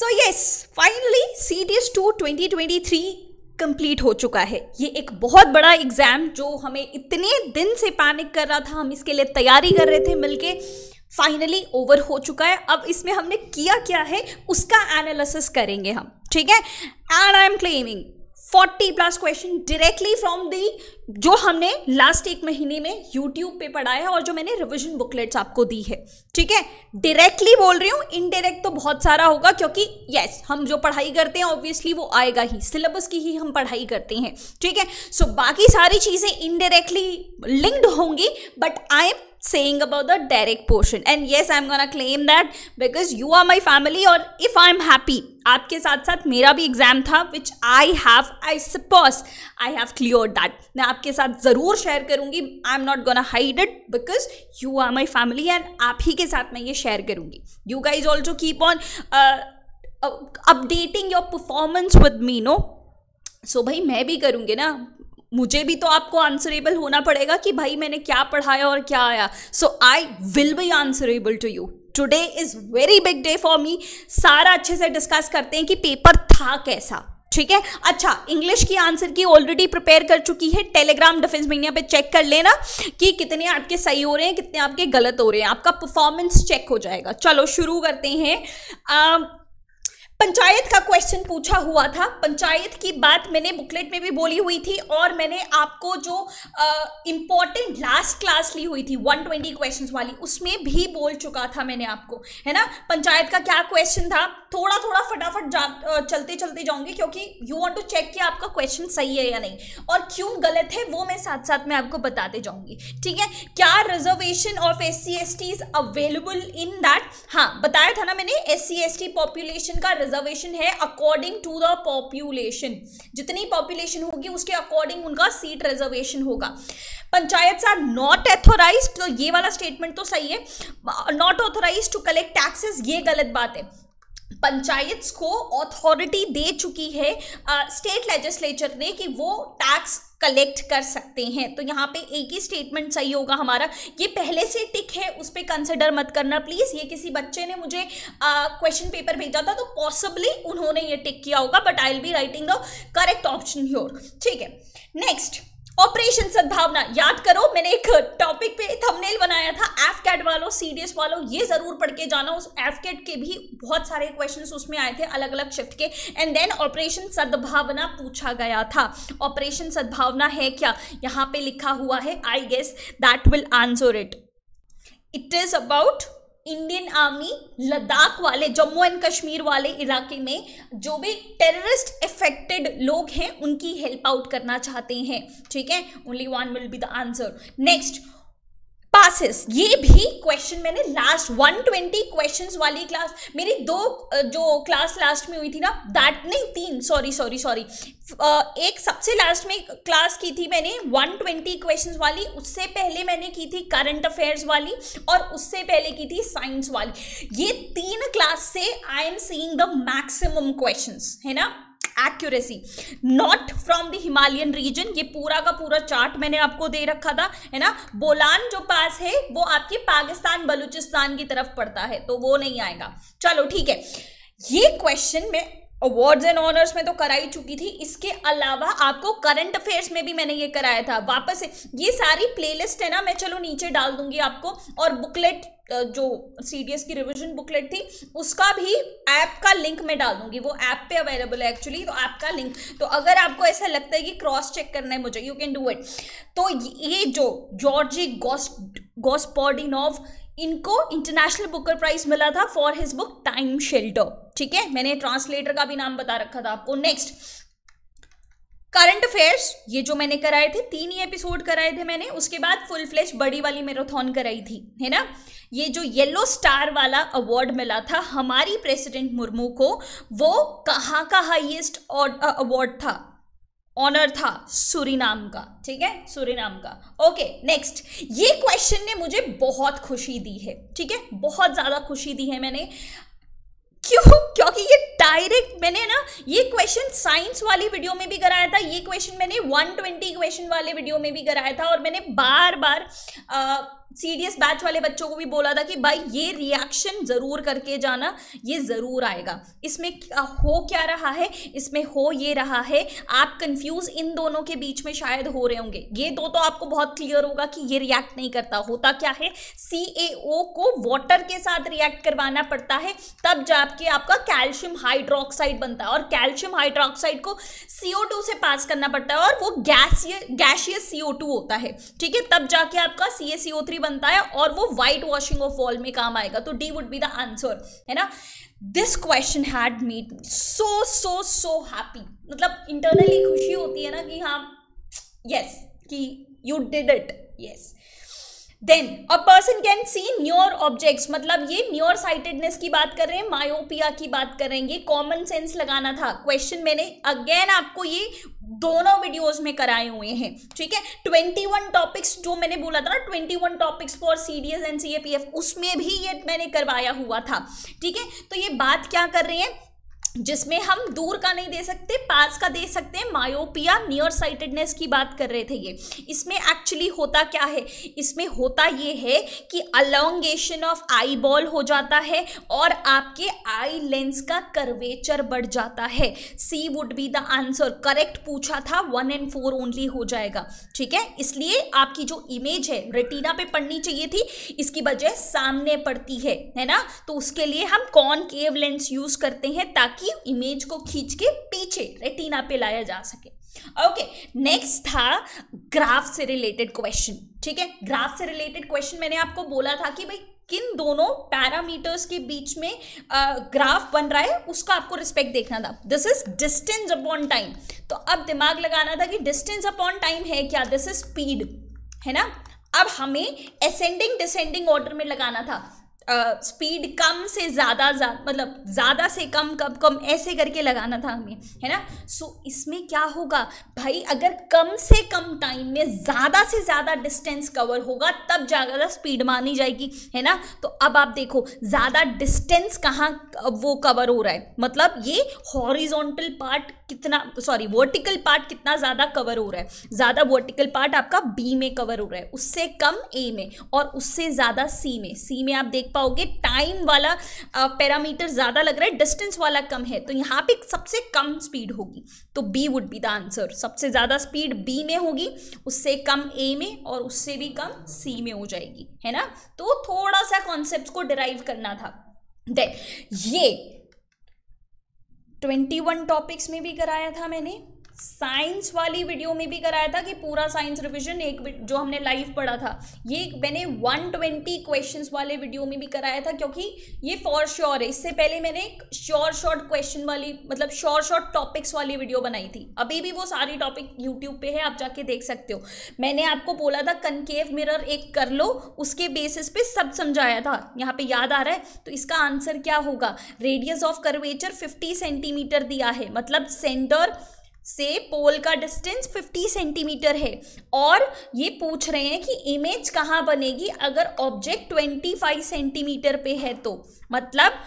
सो yes finally C D S two twenty twenty three complete हो चुका है ये एक बहुत बड़ा एग्ज़ाम जो हमें इतने दिन से पैनिक कर रहा था हम इसके लिए तैयारी कर रहे थे मिलके फाइनली ओवर हो चुका है अब इसमें हमने किया क्या है उसका एनालिसिस करेंगे हम ठीक है and I am claiming forty plus question directly from the जो हमने लास्ट एक महीने में यूट्यूब पे पढ़ा है और जो मैंने रिविजन बुकलेट्स आपको दी है ठीक है डायरेक्टली बोल रही हूँ इनडायरेक्ट तो बहुत सारा होगा क्योंकि यस yes, हम जो पढ़ाई करते हैं ऑब्वियसली वो आएगा ही सिलेबस की ही हम पढ़ाई करते हैं ठीक है सो so, बाकी सारी चीज़ें इनडायरेक्टली लिंक्ड होंगी but I am saying about the direct portion and yes i'm gonna claim that because you are my family or if i am happy आपके साथ साथ मेरा भी एग्जाम था which I have I suppose I have clear that मैं आपके साथ ज़रूर शेयर करूंगी I am not gonna hide it because you are my family and आप ही के साथ मैं ये शेयर करूंगी you guys also keep on updating your performance with me no so भाई मैं भी करूँगी ना मुझे भी तो आपको आंसरेबल होना पड़ेगा कि भाई मैंने क्या पढ़ाया और क्या आया so I will be answerable to you today is very big day for me सारा अच्छे से डिस्कस करते हैं कि पेपर था कैसा ठीक है अच्छा इंग्लिश की आंसर की ऑलरेडी प्रिपेयर कर चुकी है टेलीग्राम डिफेंस मीडिया पे चेक कर लेना कि कितने आपके सही हो रहे हैं कितने आपके गलत हो रहे हैं आपका परफॉर्मेंस चेक हो जाएगा चलो शुरू करते हैं पंचायत का क्वेश्चन पूछा हुआ था पंचायत की बात मैंने बुकलेट में भी बोली हुई थी और मैंने आपको जो इंपॉर्टेंट लास्ट क्लास ली हुई थी 120 क्वेश्चन वाली उसमें भी बोल चुका था मैंने आपको है ना पंचायत का क्या क्वेश्चन था थोड़ा थोड़ा फटाफट जा चलते चलते जाऊंगी क्योंकि यू वॉन्ट टू चेक कि आपका क्वेश्चन सही है या नहीं और क्यों गलत है वो मैं साथ साथ में आपको बताते जाऊंगी ठीक है क्या reservation of S C available in that हाँ बताया था ना मैंने एस सी पॉपुलेशन का रिजर्वेशन है अकॉर्डिंग टू द पॉपुलेशन जितनी पॉपुलेशन होगी उसके अकॉर्डिंग उनका सीट रिजर्वेशन होगा पंचायत आर नॉट एथोराइज तो ये वाला स्टेटमेंट तो सही है not authorise to collect taxes ये गलत बात है पंचायत्स को अथॉरिटी दे चुकी है स्टेट लेजिस्लेचर ने कि वो टैक्स कलेक्ट कर सकते हैं तो यहाँ पे एक ही स्टेटमेंट सही होगा हमारा ये पहले से टिक है उस पर कंसिडर मत करना प्लीज़ ये किसी बच्चे ने मुझे क्वेश्चन पेपर भेजा था तो पॉसिबली उन्होंने ये टिक किया होगा but I will be writing the correct option your ठीक है नेक्स्ट ऑपरेशन सद्भावना याद करो मैंने एक टॉपिक पे थंबनेल बनाया था एफकेट वालों सीडीएस वालों ये जरूर पढ़ के जाना उस एफकेट के भी बहुत सारे क्वेश्चन उसमें आए थे अलग अलग शिफ्ट के एंड देन ऑपरेशन सद्भावना पूछा गया था ऑपरेशन सद्भावना है क्या यहाँ पे लिखा हुआ है I guess that will answer it it is about Indian Army Ladakh वाले जम्मू एंड कश्मीर वाले इलाके में जो भी टेररिस्ट इफेक्टेड लोग हैं उनकी हेल्प आउट करना चाहते हैं ठीक है only one will be the answer next पासिस ये भी क्वेश्चन मैंने लास्ट 120 क्वेश्चन वाली क्लास मेरी दो जो क्लास लास्ट में हुई थी ना दैट नहीं तीन सॉरी सॉरी सॉरी एक सबसे लास्ट में क्लास की थी मैंने 120 क्वेश्चन वाली उससे पहले मैंने की थी करंट अफेयर्स वाली और उससे पहले की थी साइंस वाली ये तीन क्लास से I am seeing the maximum questions है ना accuracy not from the Himalayan region ये पूरा का पूरा चार्ट मैंने आपको दे रखा था है ना बोलान जो पास है वो आपके पाकिस्तान बलूचिस्तान की तरफ पड़ता है तो वो नहीं आएगा चलो ठीक है ये क्वेश्चन में अवार्ड्स एंड ऑनर्स में तो कराई चुकी थी इसके अलावा आपको करंट अफेयर्स में भी मैंने ये कराया था वापस ये सारी प्लेलिस्ट है ना मैं चलो नीचे डाल दूंगी आपको और बुकलेट जो सी डी एस की रिविजन बुकलेट थी उसका भी ऐप का लिंक मैं डाल दूंगी वो ऐप पे अवेलेबल है एक्चुअली तो ऐप का लिंक तो अगर आपको ऐसा लगता है कि क्रॉस चेक करना है मुझे यू कैन डू इट तो ये जो जॉर्जी गोस्ट गॉस्पॉडिनोव इनको इंटरनेशनल बुकर प्राइज मिला था for his book Time Shelter ठीक है मैंने ट्रांसलेटर का भी नाम बता रखा था आपको नेक्स्ट करंट अफेयर्स ये जो मैंने कराए थे तीन ही एपिसोड कराए थे मैंने उसके बाद फुल फ्लेश बड़ी वाली मैराथन कराई थी है ना ये जो येलो स्टार वाला अवार्ड मिला था हमारी प्रेसिडेंट मुर्मू को वो कहाँ का हाईएस्ट अवार्ड था ऑनर था सूरीनाम का ठीक है सुरीनाम का ओके नेक्स्ट ये क्वेश्चन ने मुझे बहुत खुशी दी है ठीक है बहुत ज़्यादा खुशी दी है मैंने क्यों क्योंकि ये डायरेक्ट मैंने ना ये क्वेश्चन साइंस वाली वीडियो में भी कराया था ये क्वेश्चन मैंने 120 क्वेश्चन वाले वीडियो में भी कराया था और मैंने बार बार आ, सीडीएस बैच वाले बच्चों को भी बोला था कि भाई ये रिएक्शन ज़रूर करके जाना ये ज़रूर आएगा इसमें क्या, हो क्या रहा है इसमें हो ये रहा है आप कंफ्यूज इन दोनों के बीच में शायद हो रहे होंगे ये दो तो आपको बहुत क्लियर होगा कि ये रिएक्ट नहीं करता होता क्या है सी को वॉटर के साथ रिएक्ट करवाना पड़ता है तब जाके आपका कैल्शियम हाइड्रोक्साइड बनता है और कैल्शियम हाइड्रोक्साइड को सीओ से पास करना पड़ता है और वो गैसीय गैशियस सीओ होता है ठीक है तब जाके आपका सी भी बनता है और वो व्हाइट वॉशिंग ऑफ वॉल में काम आएगा तो D would be the answer है ना this question had made me so so so happy मतलब इंटरनली खुशी होती है ना कि हाँ यस yes, कि you did it yes then a person can see near objects मतलब ये न्योर साइटेडनेस की बात कर रहे हैं मायोपिया की बात कर रहे हैं ये कॉमन सेंस लगाना था क्वेश्चन मैंने अगेन आपको ये दोनों वीडियोस में कराए हुए हैं ठीक है ट्वेंटी वन टॉपिक्स जो मैंने बोला था ना twenty one topics for C D S and C A P F उसमें भी ये मैंने करवाया हुआ था ठीक है तो ये बात क्या कर रहे हैं जिसमें हम दूर का नहीं दे सकते पास का दे सकते हैं मायोपिया नियर साइटेडनेस की बात कर रहे थे ये इसमें एक्चुअली होता क्या है इसमें होता ये है कि अलोंगेशन ऑफ आई बॉल हो जाता है और आपके आई लेंस का कर्वेचर बढ़ जाता है C would be the answer correct पूछा था वन एंड फोर ओनली हो जाएगा ठीक है इसलिए आपकी जो इमेज है रेटिना पे पड़नी चाहिए थी इसकी वजह सामने पड़ती है है ना तो उसके लिए हम कौन केव लेंस यूज करते हैं ताकि ताकि इमेज को खींच के पीछे रेटिना पे लाया जा सके ओके नेक्स्ट था ग्राफ से रिलेटेड क्वेश्चन ठीक है ग्राफ से रिलेटेड क्वेश्चन मैंने आपको बोला था कि भाई किन दोनों पैरामीटर्स के बीच में आ, ग्राफ बन रहा है उसका आपको रिस्पेक्ट देखना था this is distance upon time तो अब दिमाग लगाना था कि डिस्टेंस अपॉन टाइम है क्या दिस इज स्पीड है ना अब हमें असेंडिंग डिसेंडिंग ऑर्डर में लगाना था स्पीड uh, कम से ज़्यादा मतलब ज़्यादा से कम कब कम ऐसे करके लगाना था हमें है ना सो so, इसमें क्या होगा भाई अगर कम से कम टाइम में ज़्यादा से ज़्यादा डिस्टेंस कवर होगा तब ज़्यादा स्पीड मानी जाएगी है ना तो अब आप देखो ज़्यादा डिस्टेंस कहाँ वो कवर हो रहा है मतलब ये हॉरिजॉन्टल पार्ट कितना सॉरी वर्टिकल पार्ट कितना ज़्यादा कवर हो रहा है ज़्यादा वर्टिकल पार्ट आपका बी में कवर हो रहा है उससे कम ए में और उससे ज़्यादा सी में सी में आप देख पाओगे टाइम वाला पैरामीटर ज़्यादा लग रहा है डिस्टेंस वाला कम है तो यहाँ पे सबसे कम स्पीड होगी तो B would be the answer सबसे ज़्यादा स्पीड बी में होगी उससे कम ए में और उससे भी कम सी में हो जाएगी है ना तो थोड़ा सा कॉन्सेप्ट को डिराइव करना था देन ये ट्वेंटी वन टॉपिक्स में भी कराया था मैंने साइंस वाली वीडियो में भी कराया था कि पूरा साइंस रिवीजन एक जो हमने लाइव पढ़ा था ये मैंने 120 क्वेश्चन वाले वीडियो में भी कराया था क्योंकि ये फॉर श्योर sure है इससे पहले मैंने एक श्योर शॉर्ट क्वेश्चन वाली मतलब श्योर शॉर्ट टॉपिक्स वाली वीडियो बनाई थी अभी भी वो सारी टॉपिक यूट्यूब पे है आप जाके देख सकते हो मैंने आपको बोला था कनकेव मिरर एक कर लो उसके बेसिस पे सब समझाया था यहाँ पे याद आ रहा है तो इसका आंसर क्या होगा radius of curvature fifty centimetre दिया है मतलब सेंटर से पोल का डिस्टेंस 50 सेंटीमीटर है और ये पूछ रहे हैं कि इमेज कहाँ बनेगी अगर ऑब्जेक्ट 25 सेंटीमीटर पे है तो मतलब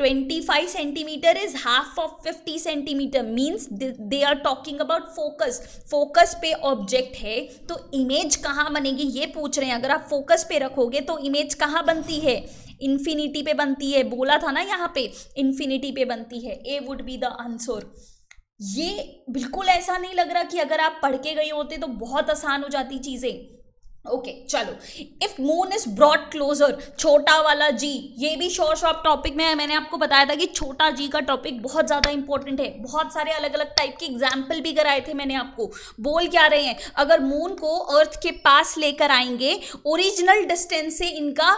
25 centimetre is half of 50 centimetre means they are talking about focus focus पे ऑब्जेक्ट है तो इमेज कहाँ बनेगी ये पूछ रहे हैं अगर आप फोकस पे रखोगे तो इमेज कहाँ बनती है इन्फिनिटी पे बनती है बोला था ना यहाँ पे इन्फिनिटी पे बनती है A would be the answer ये बिल्कुल ऐसा नहीं लग रहा कि अगर आप पढ़ के गए होते तो बहुत आसान हो जाती चीज़ें ओके okay, चलो if moon is broad closer छोटा वाला जी ये भी शॉर्ट शॉर्ट टॉपिक में है मैंने आपको बताया था कि छोटा जी का टॉपिक बहुत ज़्यादा इंपॉर्टेंट है बहुत सारे अलग अलग टाइप के एग्जाम्पल भी कराए थे मैंने आपको बोल क्या रहे हैं अगर मून को अर्थ के पास लेकर आएंगे ओरिजिनल डिस्टेंस से इनका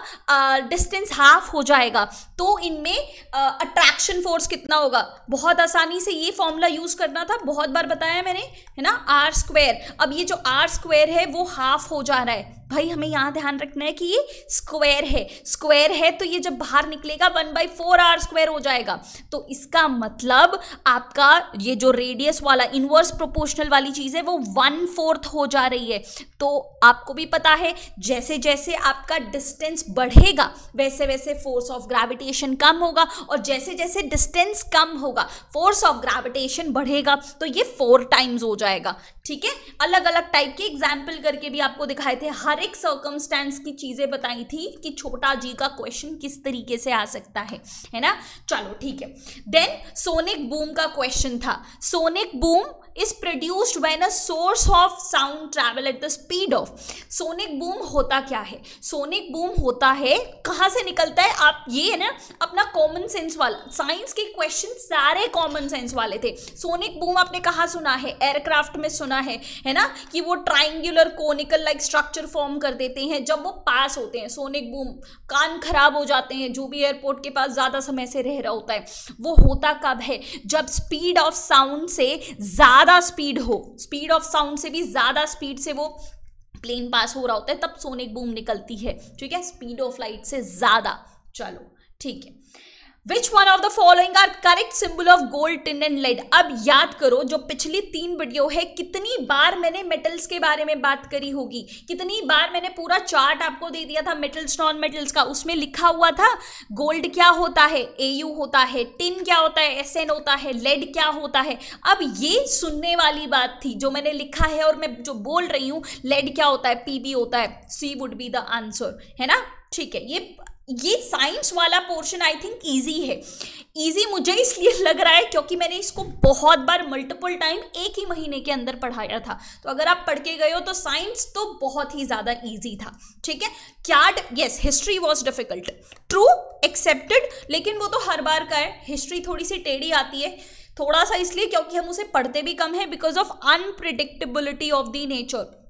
डिस्टेंस हाफ हो जाएगा तो इनमें अट्रैक्शन फोर्स कितना होगा बहुत आसानी से ये फॉर्मूला यूज़ करना था बहुत बार बताया मैंने है ना आर स्क्वेयर अब ये जो आर स्क्वायर है वो हाफ हो जा रहा है right भाई हमें यहाँ ध्यान रखना है कि ये स्क्वायर है स्क्वायर है तो ये जब बाहर निकलेगा one by four R square हो जाएगा तो इसका मतलब आपका ये जो रेडियस वाला इनवर्स प्रोपोर्शनल वाली चीज़ है वो वन फोर्थ हो जा रही है तो आपको भी पता है जैसे जैसे आपका डिस्टेंस बढ़ेगा वैसे वैसे फोर्स ऑफ ग्रेविटेशन कम होगा और जैसे जैसे डिस्टेंस कम होगा फोर्स ऑफ ग्रेविटेशन बढ़ेगा तो ये फोर टाइम्स हो जाएगा ठीक है अलग अलग टाइप के एग्जाम्पल करके भी आपको दिखाए थे हर हर एक सर्कमस्टेंस की चीज़ें बताई थी कि छोटा जी का क्वेश्चन किस तरीके से आ सकता है है ना चलो ठीक है देन सोनिक बूम का क्वेश्चन था sonic boom is produced when a source of sound travel at the speed of sonic boom होता क्या है सोनिक बूम होता है कहाँ से निकलता है आप ये है ना अपना कॉमन सेंस वाला साइंस के क्वेश्चन सारे कॉमन सेंस वाले थे सोनिक बूम आपने कहाँ सुना है एयरक्राफ्ट में सुना है है ना कि वो triangular conical like structure form form कर देते हैं जब वो पास होते हैं सोनिक बूम कान खराब हो जाते हैं जो भी एयरपोर्ट के पास ज़्यादा समय से रह रहा होता है वो होता कब है जब स्पीड ऑफ साउंड से ज़्यादा स्पीड हो स्पीड ऑफ साउंड से भी ज़्यादा स्पीड से वो प्लेन पास हो रहा होता है तब सोनिक बूम निकलती है ठीक है स्पीड ऑफ लाइट से ज़्यादा चलो ठीक है which one of the following are correct symbol of gold tin and lead अब याद करो जो पिछली तीन वीडियो है कितनी बार मैंने मेटल्स के बारे में बात करी होगी कितनी बार मैंने पूरा चार्ट आपको दे दिया था मेटल्स नॉन मेटल्स का उसमें लिखा हुआ था गोल्ड क्या होता है ए यू होता है टिन क्या होता है एस एन होता है लेड क्या होता है अब ये सुनने वाली बात थी जो मैंने लिखा है और मैं जो बोल रही हूँ लेड क्या होता है पी बी होता है C would be the answer है ना ठीक है ये ये साइंस वाला पोर्शन आई थिंक ईजी है ईजी मुझे इसलिए लग रहा है क्योंकि मैंने इसको बहुत बार मल्टीपल टाइम एक ही महीने के अंदर पढ़ाया था तो अगर आप पढ़ के गए हो तो साइंस तो बहुत ही ज़्यादा ईजी था ठीक है क्या yes history was difficult true accepted लेकिन वो तो हर बार का है हिस्ट्री थोड़ी सी टेढ़ी आती है थोड़ा सा इसलिए क्योंकि हम उसे पढ़ते भी कम है because of unpredictability of the nature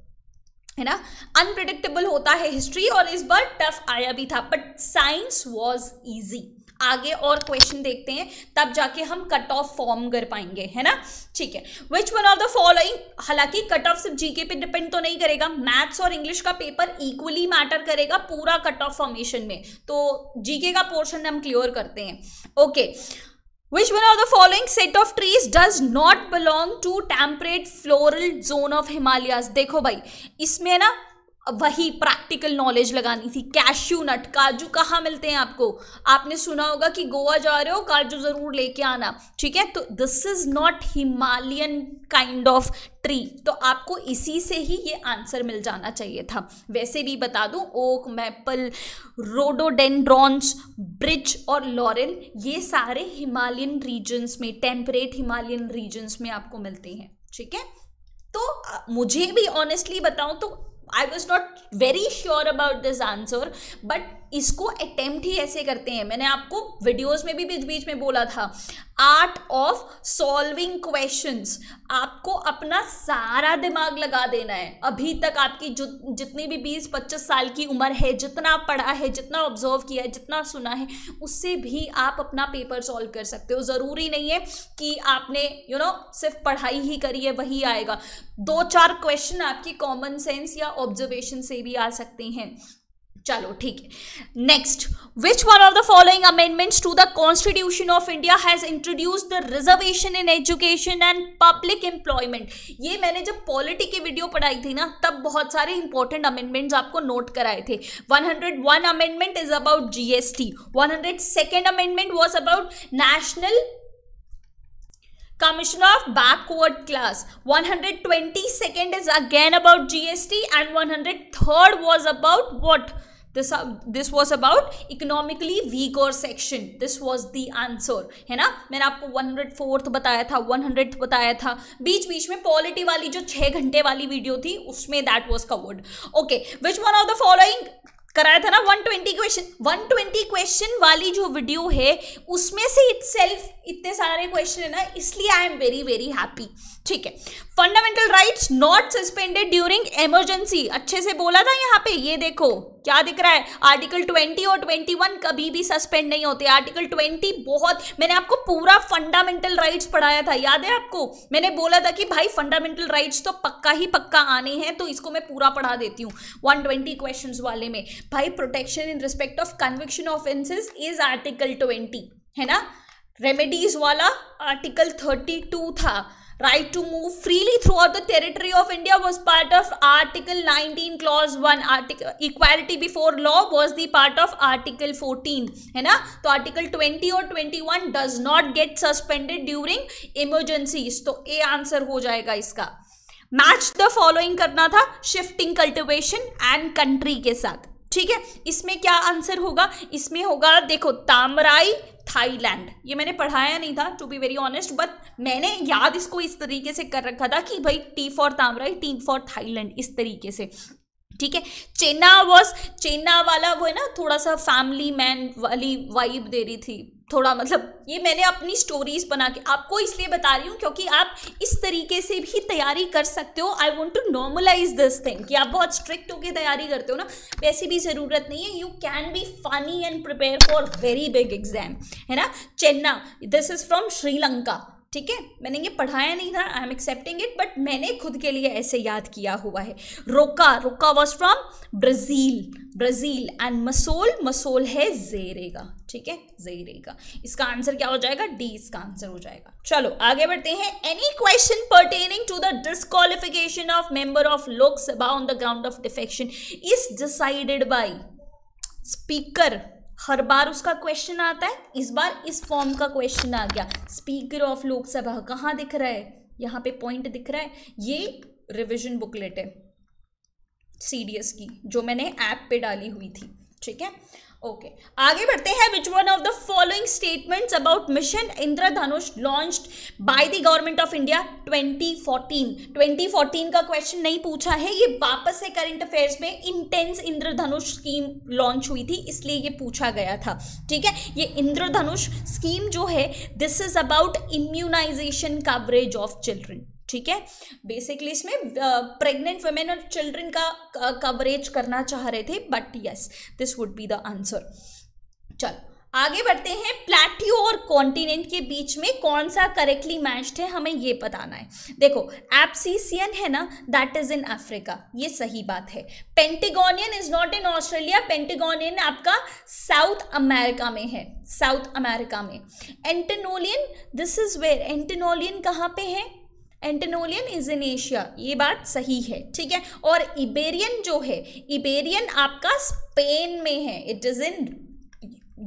है ना अनप्रिडिक्टेबल होता है हिस्ट्री और इस बार टफ आया भी था बट साइंस वॉज ईजी आगे और क्वेश्चन देखते हैं तब जाके हम कट ऑफ फॉर्म कर पाएंगे है ना ठीक है which one of the following हालांकि कट ऑफ सिर्फ जीके पे डिपेंड तो नहीं करेगा मैथ्स और इंग्लिश का पेपर इक्वली मैटर करेगा पूरा कट ऑफ फॉर्मेशन में तो जीके का पोर्शन हम क्लियर करते हैं okay okay. Which one of the following set of trees does not belong to temperate floral zone of Himalayas? देखो भाई इसमें ना वही प्रैक्टिकल नॉलेज लगानी थी कैश्यू नट काजू कहाँ मिलते हैं आपको आपने सुना होगा कि गोवा जा रहे हो काजू ज़रूर लेके आना ठीक है तो this is not Himalayan kind of tree तो आपको इसी से ही ये आंसर मिल जाना चाहिए था वैसे भी बता दूं ओक मैपल रोडोडेंड्रॉन्स ब्रिज और लॉरेल ये सारे हिमालयन रीजन्स में टेम्परेट हिमालयन रीजन्स में आपको मिलते हैं ठीक है तो मुझे भी ऑनेस्टली बताऊं तो I was not very sure about this answer, but इसको अटेम्प्ट ही ऐसे करते हैं मैंने आपको वीडियोस में भी बीच बीच में बोला था आर्ट ऑफ सॉल्विंग क्वेश्चंस आपको अपना सारा दिमाग लगा देना है अभी तक आपकी जो जितनी भी बीस पच्चीस साल की उम्र है जितना पढ़ा है जितना ऑब्जर्व किया है जितना सुना है उससे भी आप अपना पेपर सॉल्व कर सकते हो ज़रूरी नहीं है कि आपने यू you नो know, सिर्फ पढ़ाई ही करी है वही आएगा दो चार क्वेश्चन आपकी कॉमन सेंस या ऑब्जर्वेशन से भी आ सकते हैं चलो ठीक है next which one of the following amendments to the constitution of India has introduce the reservation in education and public employment ये मैंने जब पॉलिटी की वीडियो पढ़ाई थी ना तब बहुत सारे इंपॉर्टेंट अमेंडमेंट्स आपको नोट कराए थे 101 amendment is about GST 102nd amendment was about national commission of backward class 122nd is again and one hundred 103rd was about what this this was about economically economically weaker section this was the है ना मैंने आपको fourth बताया था one hundred बताया था बीच बीच में polity वाली जो छः घंटे वाली वीडियो थी उसमें that was covered okay which one of the following कराया था ना 120 क्वेश्चन 120 क्वेश्चन वाली जो वीडियो है उसमें से इट इतने सारे क्वेश्चन है ना इसलिए I am very very happy ठीक है fundamental rights not suspended during emergency अच्छे से बोला था यहाँ पे ये देखो क्या दिख रहा है आर्टिकल 20 और 21 कभी भी सस्पेंड नहीं होते आर्टिकल 20 बहुत मैंने आपको पूरा फंडामेंटल राइट्स पढ़ाया था याद है आपको मैंने बोला था कि भाई फंडामेंटल राइट्स तो पक्का ही पक्का आने हैं तो इसको मैं पूरा पढ़ा देती हूँ वन ट्वेंटी क्वेश्चन वाले में भाई protection in respect of conviction offences is article twenty है ना रेमेडीज वाला आर्टिकल थर्टी टू था right to move freely throughout the territory of India was part of Article 19 Clause 1 article equality before law was the part of Article 14 है ना तो Article 20 और 21 does not get suspended during emergencies तो A answer हो जाएगा इसका match the following करना था शिफ्टिंग कल्टिवेशन एंड कंट्री के साथ ठीक है इसमें क्या आंसर होगा इसमें होगा देखो तामराई थाईलैंड ये मैंने पढ़ाया नहीं था to be very honest but मैंने याद इसको इस तरीके से कर रखा था कि भाई T for Tamarai T for Thailand इस तरीके से ठीक है चेन्ना वॉज चेन्ना वाला वो है ना थोड़ा सा फैमिली मैन वाली वाइब दे रही थी थोड़ा मतलब ये मैंने अपनी स्टोरीज बना के आपको इसलिए बता रही हूँ क्योंकि आप इस तरीके से भी तैयारी कर सकते हो I want to normalise this thing कि आप बहुत स्ट्रिक्ट होकर तैयारी करते हो ना वैसे भी ज़रूरत नहीं है you can be funny and prepare for very big exam है ना चेन्ना दिस इज़ फ्रॉम श्रीलंका ठीक है मैंने ये पढ़ाया नहीं था I am accepting it but मैंने खुद के लिए ऐसे याद किया हुआ है Roca Roca was from Brazil Brazil and मसोल मसोल है जेरेगा ठीक है जेरेगा इसका आंसर क्या हो जाएगा डी इसका आंसर हो जाएगा चलो आगे बढ़ते हैं any question pertaining to the disqualification of member of Lok Sabha on the ground of defection is decided by speaker हर बार उसका क्वेश्चन आता है इस बार इस फॉर्म का क्वेश्चन आ गया स्पीकर ऑफ लोकसभा कहाँ दिख रहा है यहाँ पे पॉइंट दिख रहा है ये रिविजन बुकलेट है सी की जो मैंने ऐप पे डाली हुई थी ठीक है ओके okay. आगे बढ़ते हैं which one of the following statements about mission Indradhanush launched by the government of India 2014 2014 का क्वेश्चन नहीं पूछा है ये वापस से करंट अफेयर्स में इंटेंस इंद्रधनुष स्कीम लॉन्च हुई थी इसलिए ये पूछा गया था ठीक है ये इंद्रधनुष स्कीम जो है this is about immunisation coverage of children ठीक है बेसिकली इसमें प्रेग्नेंट uh, वुमेन और चिल्ड्रन का कवरेज uh, करना चाह रहे थे but yes this would be the answer चलो आगे बढ़ते हैं प्लेट्यू और कॉन्टिनेंट के बीच में कौन सा करेक्टली मैच्ड है हमें ये बताना है देखो एप्सीसियन है ना दैट इज इन अफ्रीका ये सही बात है Patagonian is not in Australia Patagonian आपका साउथ अमेरिका में है साउथ अमेरिका में Andalusian this is where Andalusian कहाँ पे है एंटेनोलियन इज इन एशिया ये बात सही है ठीक है और इबेरियन जो है इबेरियन आपका स्पेन में है इट इज़ इन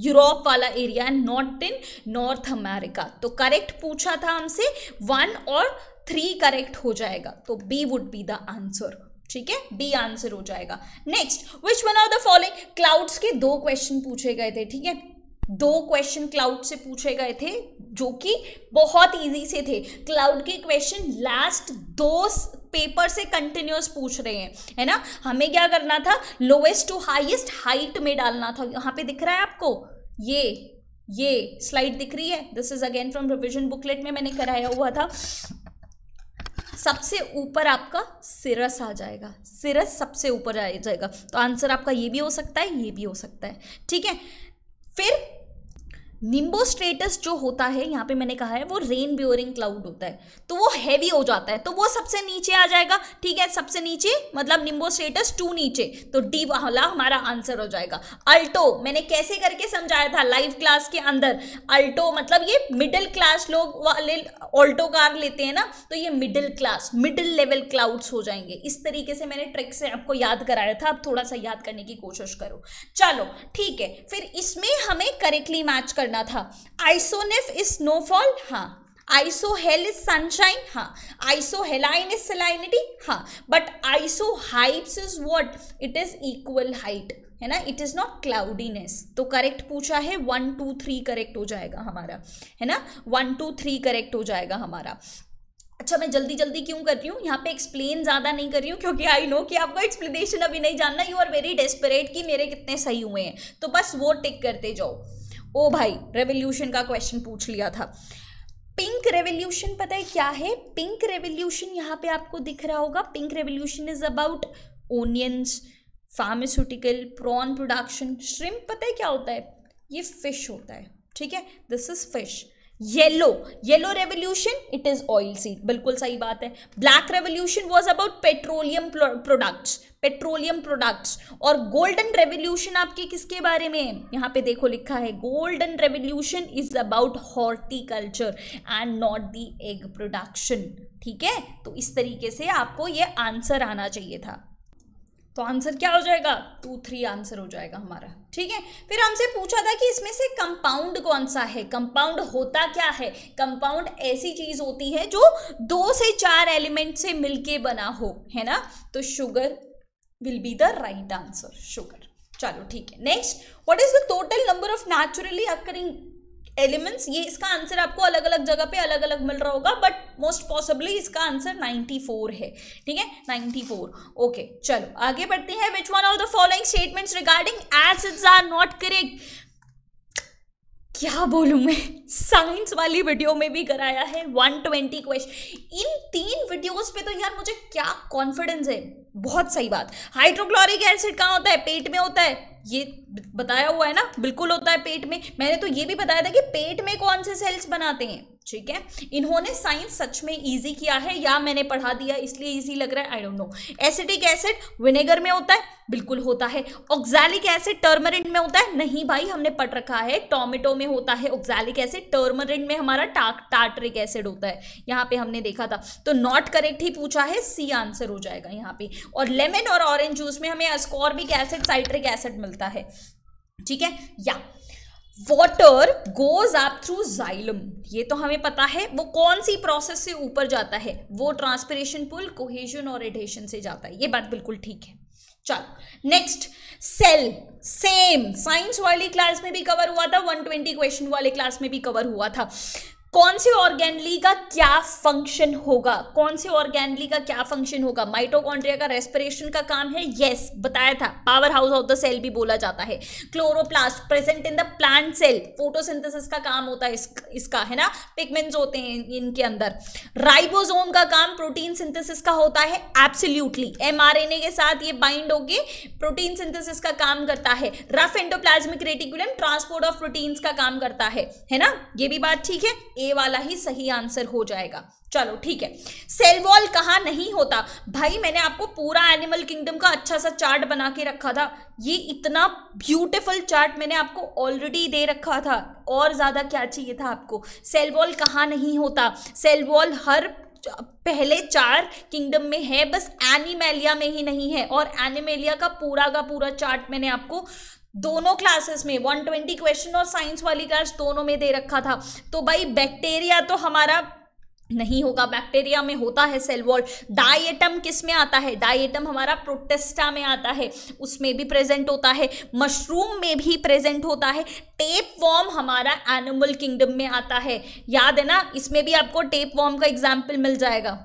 यूरोप वाला area and not in North America तो करेक्ट पूछा था हमसे वन और थ्री करेक्ट हो जाएगा तो B would be the answer ठीक है बी आंसर हो जाएगा next which one of the following clouds के दो क्वेश्चन पूछे गए थे ठीक है दो क्वेश्चन क्लाउड से पूछे गए थे जो कि बहुत इजी से थे क्लाउड के क्वेश्चन लास्ट दो पेपर से कंटिन्यूस पूछ रहे हैं है ना हमें क्या करना था लोएस्ट टू हाईएस्ट हाइट में डालना था यहाँ पे दिख रहा है आपको ये ये स्लाइड दिख रही है this is again from revision booklet में मैंने कराया हुआ था सबसे ऊपर आपका सिरस आ जाएगा सिरस सबसे ऊपर आ जाएगा तो आंसर आपका ये भी हो सकता है ये भी हो सकता है ठीक है फिर निम्बोस्ट्रेटस जो होता है यहाँ पे मैंने कहा है वो रेन ब्योरिंग क्लाउड होता है तो वो हैवी हो जाता है तो वो सबसे नीचे आ जाएगा ठीक है सबसे नीचे मतलब निम्बोस्ट्रेटस टू नीचे तो डी वाला हमारा आंसर हो जाएगा अल्टो मैंने कैसे करके समझाया था लाइव क्लास के अंदर अल्टो मतलब ये मिडिल क्लास लोग वाले ऑल्टो कार लेते हैं ना तो ये middle class middle level clouds हो जाएंगे इस तरीके से मैंने ट्रिक से आपको याद कराया था आप थोड़ा सा याद करने की कोशिश करो चलो ठीक है फिर इसमें हमें करेक्टली मैच कर करना था आइसोनिफ इज स्नोफॉल हाँ आइसोहेल इज सनशाइन हाँ आइसोहेलाइन इज सलाइनिटी हाँ but isohypse is what it is equal height है ना इट इज़ नॉट क्लाउडीनेस तो करेक्ट पूछा है वन टू थ्री करेक्ट हो जाएगा हमारा है ना वन टू थ्री करेक्ट हो जाएगा हमारा अच्छा मैं जल्दी जल्दी क्यों कर रही हूँ यहाँ पे एक्सप्लेन ज़्यादा नहीं कर रही हूँ क्योंकि आई नो कि आपको एक्सप्लेनेशन अभी नहीं जानना यू आर वेरी डेस्परेट कि मेरे कितने सही हुए हैं तो बस वो टिक करते जाओ ओ भाई रेवोल्यूशन का क्वेश्चन पूछ लिया था पिंक रेवोल्यूशन पता है क्या है पिंक रेवोल्यूशन यहाँ पे आपको दिख रहा होगा pink revolution is about onions pharmaceutical prawn production shrimp पता है क्या होता है ये फिश होता है ठीक है this is fish yellow yellow revolution it is oil seed बिल्कुल सही बात है black revolution was about petroleum products petroleum products और गोल्डन रेवोल्यूशन आपके किसके बारे में यहां यहाँ पे देखो लिखा है golden revolution is about horticulture and not the egg production ठीक है तो इस तरीके से आपको ये आंसर आना चाहिए था तो आंसर क्या हो जाएगा टू थ्री आंसर हो जाएगा हमारा ठीक है फिर हमसे पूछा था कि इसमें से कंपाउंड कौन सा है कंपाउंड होता क्या है कंपाउंड ऐसी चीज होती है जो दो से चार एलिमेंट से मिलके बना हो है ना तो sugar will be the right answer sugar चलो ठीक है next what is the total number of naturally occurring elements ये इसका आंसर आपको अलग अलग जगह पे अलग अलग मिल रहा होगा बट मोस्ट पॉसिबली इसका आंसर 94 है ठीक है 94 ओके चलो आगे बढ़ते हैं which one of the following statements regarding acids are not correct क्या बोलूँ मैं साइंस वाली वीडियो में भी कराया है 120 क्वेश्चन इन तीन वीडियोस पे तो यार मुझे क्या कॉन्फिडेंस है बहुत सही बात हाइड्रोक्लोरिक एसिड कहाँ होता है पेट में होता है ये बताया हुआ है ना बिल्कुल होता है पेट में मैंने तो ये भी बताया था कि पेट में कौन से सेल्स बनाते हैं ठीक है इन्होंने साइंस सच में इजी किया है या मैंने पढ़ा दिया इसलिए ईजी लग रहा है I don't know acidic acid vinegar में होता है बिल्कुल होता है ऑक्जैलिक एसिड टर्मरिंट में होता है नहीं भाई हमने पट रखा है टोमेटो में होता है ऑक्जैलिक एसिड टर्मरिंट में हमारा टाक टार्ट्रिक एसिड होता है यहाँ पे हमने देखा था तो नॉट करेक्ट ही पूछा है सी आंसर हो जाएगा यहाँ पे और लेमन और ऑरेंज जूस में हमें अस्कॉर्बिक एसिड साइट्रिक एसिड मिलता है ठीक है या water goes up through xylem ये तो हमें पता है वो कौन सी प्रोसेस से ऊपर जाता है वो ट्रांसपरेशन पुल कोहेजन और एडेशन से जाता है ये बात बिल्कुल ठीक है चलो नेक्स्ट सेल सेम साइंस वाली क्लास में भी कवर हुआ था 120 क्वेश्चन वाले क्लास में भी कवर हुआ था कौन से ऑर्गेनली का क्या फंक्शन होगा कौन से ऑर्गेनली का क्या फंक्शन होगा माइटोकॉन्ड्रिया का रेस्पिरेशन का काम है यस yes, बताया था power house of the cell भी बोला जाता है chloroplast present in the plant cell photosynthesis का काम होता है इस, इसका है ना पिगमेंट्स होते हैं इनके अंदर राइबोसोम का काम प्रोटीन सिंथेसिस का होता है एब्सोल्युटली एमआरएनए के साथ ये बाइंड होके प्रोटीन सिंथेसिस का काम करता है rough endoplasmic reticulum transport of proteins का काम करता है है ना ये भी बात ठीक है ए वाला ही सही आंसर हो जाएगा चलो ठीक है सेल वॉल कहाँ नहीं होता भाई मैंने आपको पूरा एनिमल किंगडम का अच्छा सा चार्ट बना के रखा था ये इतना ब्यूटीफुल चार्ट मैंने आपको ऑलरेडी दे रखा था और ज़्यादा क्या चाहिए था आपको सेल वॉल कहाँ नहीं होता सेल वॉल हर पहले चार किंगडम में है बस एनिमेलिया में ही नहीं है और एनिमेलिया का पूरा का पूरा चार्ट मैंने आपको दोनों क्लासेस में 120 क्वेश्चन और साइंस वाली क्लास दोनों में दे रखा था तो भाई बैक्टीरिया तो हमारा नहीं होगा बैक्टीरिया में होता है सेल वॉल डाइएटम किस में आता है डाइएटम हमारा प्रोटेस्टा में आता है उसमें भी प्रेजेंट होता है मशरूम में भी प्रेजेंट होता है टेप वॉर्म हमारा एनिमल किंगडम में आता है याद है ना इसमें भी आपको टेप वॉर्म का एग्जाम्पल मिल जाएगा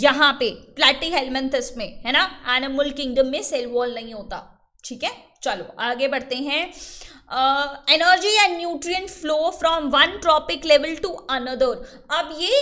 यहाँ पे प्लेटी हेलमेंथस में है ना एनिमल किंगडम में सेल वॉल नहीं होता ठीक है चलो आगे बढ़ते हैं energy and nutrient flow from one trophic level to another अब ये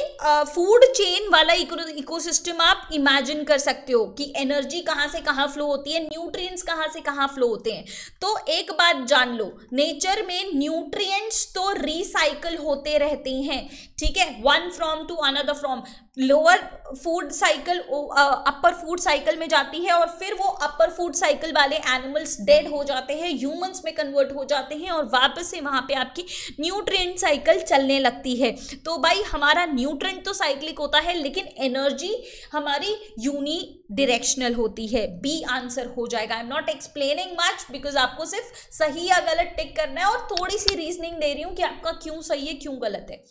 फूड uh, चेन वाला इकोसिस्टम आप इमेजिन कर सकते हो कि एनर्जी कहाँ से कहाँ फ्लो होती है न्यूट्रिएंट्स कहाँ से कहाँ फ्लो होते हैं तो एक बात जान लो नेचर में न्यूट्रिएंट्स तो रिसाइकल होते रहते हैं ठीक है one from to another from lower food cycle upper food cycle में जाती है और फिर वो अपर फूड साइकिल वाले एनिमल्स डेड हो जाते हैं ह्यूमंस में कन्वर्ट हो जाते हैं और वापस से वहाँ पे आपकी न्यूट्रेंट साइकिल चलने लगती है तो भाई हमारा न्यूट्रिएंट तो साइक्लिक होता है लेकिन एनर्जी हमारी यूनी डिरेक्शनल होती है बी आंसर हो जाएगा I am not explaining much because आपको सिर्फ सही या गलत टिक करना है और थोड़ी सी रीजनिंग दे रही हूँ कि आपका क्यों सही है क्यों गलत है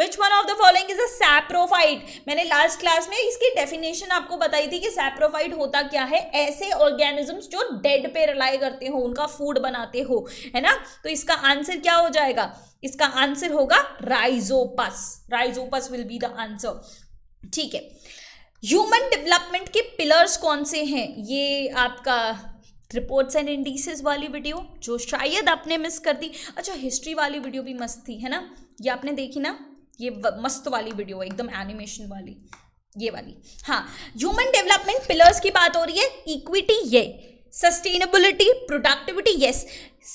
which one of the following is a saprophyte मैंने लास्ट क्लास में इसकी डेफिनेशन आपको बताई थी कि सैप्रोफाइट होता क्या है ऐसे ऑर्गेनिजम्स जो डेड पे रिलाई करते हो उनका फूड बनाते हो है ना तो इसका आंसर क्या हो जाएगा इसका आंसर होगा Rhizopus Rhizopus will be the answer ठीक है ह्यूमन डेवलपमेंट के पिलर्स कौन से हैं ये आपका रिपोर्ट्स एंड इंडीसेस वाली वीडियो जो शायद आपने मिस कर दी अच्छा हिस्ट्री वाली वीडियो भी मस्त थी है ना ये आपने देखी ना ये मस्त वाली वीडियो है एकदम एनिमेशन वाली ये वाली हाँ ह्यूमन डेवलपमेंट पिलर्स की बात हो रही है इक्विटी ये सस्टेनेबिलिटी प्रोडक्टिविटी यस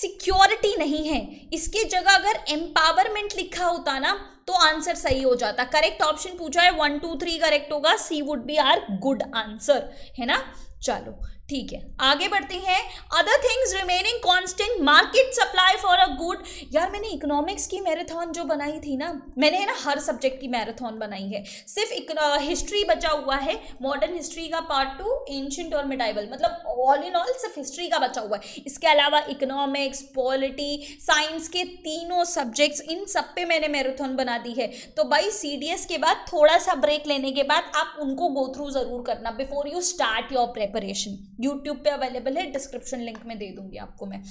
सिक्योरिटी नहीं है इसके जगह अगर एम्पावरमेंट लिखा होता ना तो आंसर सही हो जाता करेक्ट ऑप्शन पूछा है वन टू थ्री करेक्ट होगा C would be a good answer है ना चलो ठीक है आगे बढ़ते हैं other things remaining constant market supply for a good यार मैंने इकोनॉमिक्स की मैराथन जो बनाई थी ना मैंने है ना हर सब्जेक्ट की मैराथन बनाई है सिर्फ हिस्ट्री बचा हुआ है मॉडर्न हिस्ट्री का पार्ट टू एंशंट और मिडाइवल मतलब ऑल इन ऑल सिर्फ हिस्ट्री का बचा हुआ है इसके अलावा इकोनॉमिक्स पॉलिटी साइंस के तीनों सब्जेक्ट्स इन सब पे मैंने मैराथन बना दी है तो भाई सी के बाद थोड़ा सा ब्रेक लेने के बाद आप उनको गो थ्रू ज़रूर करना before you start your preparation YouTube पे अवेलेबल है डिस्क्रिप्शन लिंक में दे दूंगी आपको मैं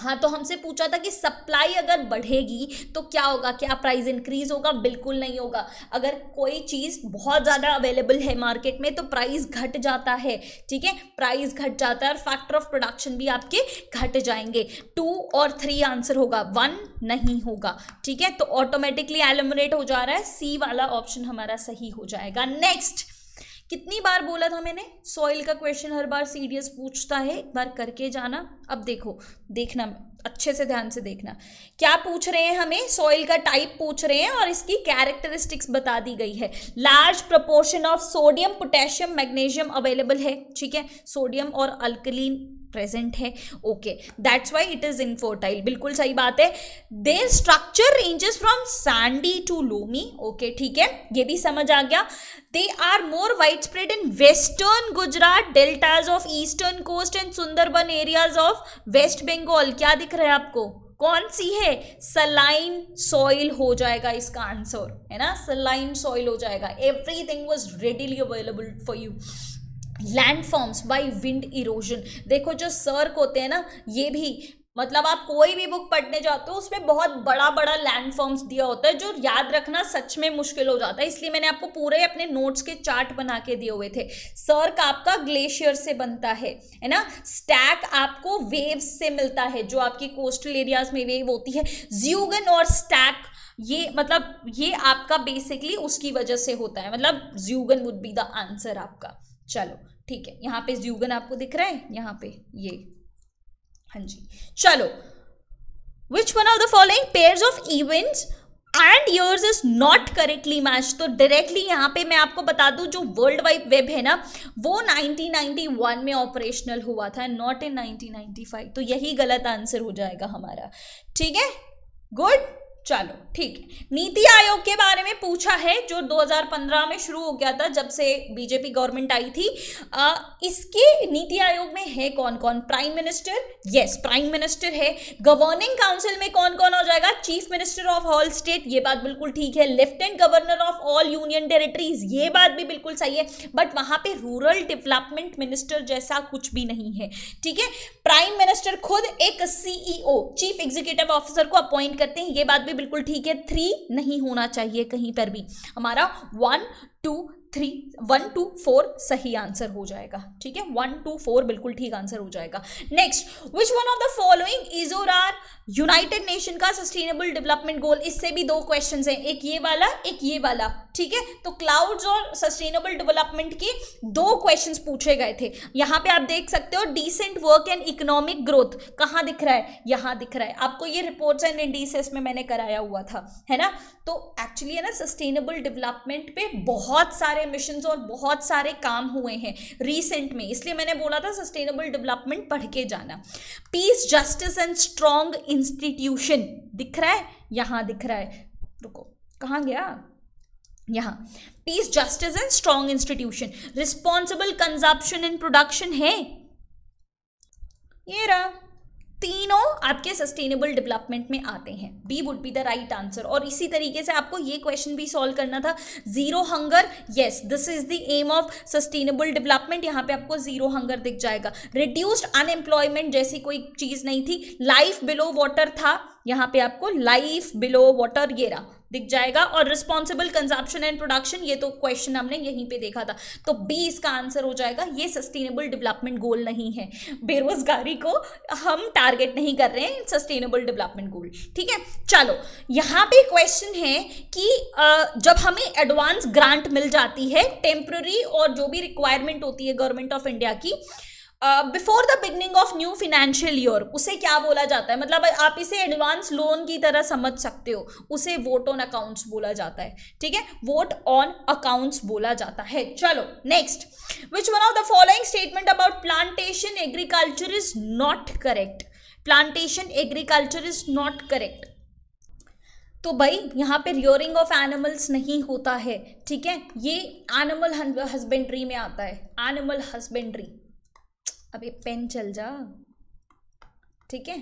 हाँ तो हमसे पूछा था कि सप्लाई अगर बढ़ेगी तो क्या होगा क्या प्राइस इंक्रीज होगा बिल्कुल नहीं होगा अगर कोई चीज़ बहुत ज़्यादा अवेलेबल है मार्केट में तो प्राइस घट जाता है ठीक है प्राइस घट जाता है और फैक्टर ऑफ प्रोडक्शन भी आपके घट जाएंगे टू और थ्री आंसर होगा वन नहीं होगा ठीक है तो ऑटोमेटिकली एलिमिनेट हो जा रहा है सी वाला ऑप्शन हमारा सही हो जाएगा नेक्स्ट कितनी बार बोला था मैंने सॉइल का क्वेश्चन हर बार सी पूछता है एक बार करके जाना अब देखो देखना अच्छे से ध्यान से देखना क्या पूछ रहे हैं हमें सॉइल का टाइप पूछ रहे हैं और इसकी कैरेक्टरिस्टिक्स बता दी गई है large proportion of sodium potassium magnesium available है ठीक है सोडियम और अल्कलीन प्रेजेंट है okay that's why it is infertile बिल्कुल सही बात है the structure ranges from sandy to loamy okay ठीक है ये भी समझ आ गया they are more wide spread in western Gujarat deltas of eastern coast and Sundarban areas of West Bengal क्या दिख रहा है आपको कौन सी है सलाइन सॉइल हो जाएगा इसका आंसर है ना सलाइन सॉइल हो जाएगा everything was readily available for you landforms by wind erosion देखो जो सर्क होते हैं ना ये भी मतलब आप कोई भी बुक पढ़ने जाते हो उसमें बहुत बड़ा बड़ा लैंडफॉर्म्स दिया होता है जो याद रखना सच में मुश्किल हो जाता है इसलिए मैंने आपको पूरे अपने नोट्स के चार्ट बना के दिए हुए थे सर्क आपका ग्लेशियर से बनता है है ना स्टैक आपको वेव्स से मिलता है जो आपकी कोस्टल एरियाज में वेव होती है ज्यूगन और स्टैक ये मतलब ये आपका बेसिकली उसकी वजह से होता है मतलब zeugen would be the answer आपका चलो ठीक है यहाँ पे ज्यूगन आपको दिख रहा है यहाँ पे ये हाँ जी चलो which one of the following pair of event and years is not correctly match तो डायरेक्टली यहाँ पे मैं आपको बता दूँ जो वर्ल्ड वाइड वेब है ना वो 1991 में ऑपरेशनल हुआ था नॉट इन 1995 तो यही गलत आंसर हो जाएगा हमारा ठीक है गुड चलो ठीक है नीति आयोग के बारे में पूछा है जो 2015 में शुरू हो गया था जब से बीजेपी गवर्नमेंट आई थी आ, इसके नीति आयोग में है कौन कौन prime minister yes prime minister है गवर्निंग काउंसिल में कौन कौन हो जाएगा chief minister of all state ये बात बिल्कुल ठीक है lieutenant governor of all union territories ये बात भी बिल्कुल सही है बट वहां पर रूरल डेवलपमेंट मिनिस्टर जैसा कुछ भी नहीं है ठीक है प्राइम मिनिस्टर खुद एक सीईओ चीफ एग्जीक्यूटिव ऑफिसर को अपॉइंट करते हैं ये बात भी बिल्कुल ठीक है थ्री नहीं होना चाहिए कहीं पर भी हमारा one two three one two four सही आंसर हो जाएगा ठीक है वन टू फोर बिल्कुल ठीक आंसर हो जाएगा next which one of the following is or are united nation का सस्टेनेबल डेवलपमेंट गोल इससे भी दो क्वेश्चन हैं एक ये वाला एक ये वाला ठीक है तो क्लाउड्स और सस्टेनेबल डेवलपमेंट के दो क्वेश्चंस पूछे गए थे यहां पे आप देख सकते हो decent work and economic growth कहां दिख रहा है यहां दिख रहा है आपको ये रिपोर्ट्स एंड इंडीसेस में मैंने कराया हुआ था है ना तो एक्चुअली है ना सस्टेनेबल डेवलपमेंट पे बहुत सारे मिशन और बहुत सारे काम हुए हैं रिसेंट में इसलिए मैंने बोला था सस्टेनेबल डेवलपमेंट पढ़ के जाना peace justice and strong institution दिख रहा है यहां दिख रहा है रुको कहाँ गया यहाँ peace justice and strong institution responsible consumption and production है ये रहा तीनों आपके सस्टेनेबल डेवलपमेंट में आते हैं B would be the right answer और इसी तरीके से आपको ये क्वेश्चन भी सॉल्व करना था zero hunger yes this is the aim of sustainable development यहाँ पे आपको जीरो हंगर दिख जाएगा रिड्यूस्ड अनएम्प्लॉयमेंट जैसी कोई चीज़ नहीं थी लाइफ बिलो वाटर था यहाँ पे आपको लाइफ बिलो वाटर ये रहा दिख जाएगा और रिस्पॉन्सिबल कंजप्शन एंड प्रोडक्शन ये तो क्वेश्चन हमने यहीं पे देखा था तो बी इसका आंसर हो जाएगा ये सस्टेनेबल डेवलपमेंट गोल नहीं है बेरोजगारी को हम टारगेट नहीं कर रहे हैं सस्टेनेबल डेवलपमेंट गोल ठीक है चलो यहाँ पे क्वेश्चन है कि जब हमें एडवांस ग्रांट मिल जाती है टेम्प्ररी और जो भी रिक्वायरमेंट होती है गवर्नमेंट ऑफ इंडिया की before the beginning of new financial year उसे क्या बोला जाता है मतलब आप इसे एडवांस लोन की तरह समझ सकते हो उसे वोट ऑन अकाउंट्स बोला जाता है ठीक है वोट ऑन अकाउंट्स बोला जाता है चलो next which one of the following statement about plantation agriculture is not correct plantation agriculture is not correct तो भाई यहाँ पे रियोरिंग ऑफ एनिमल्स नहीं होता है ठीक है ये एनिमल हस्बेंड्री में आता है एनिमल हस्बेंड्री अब ये पेन चल जा ठीक है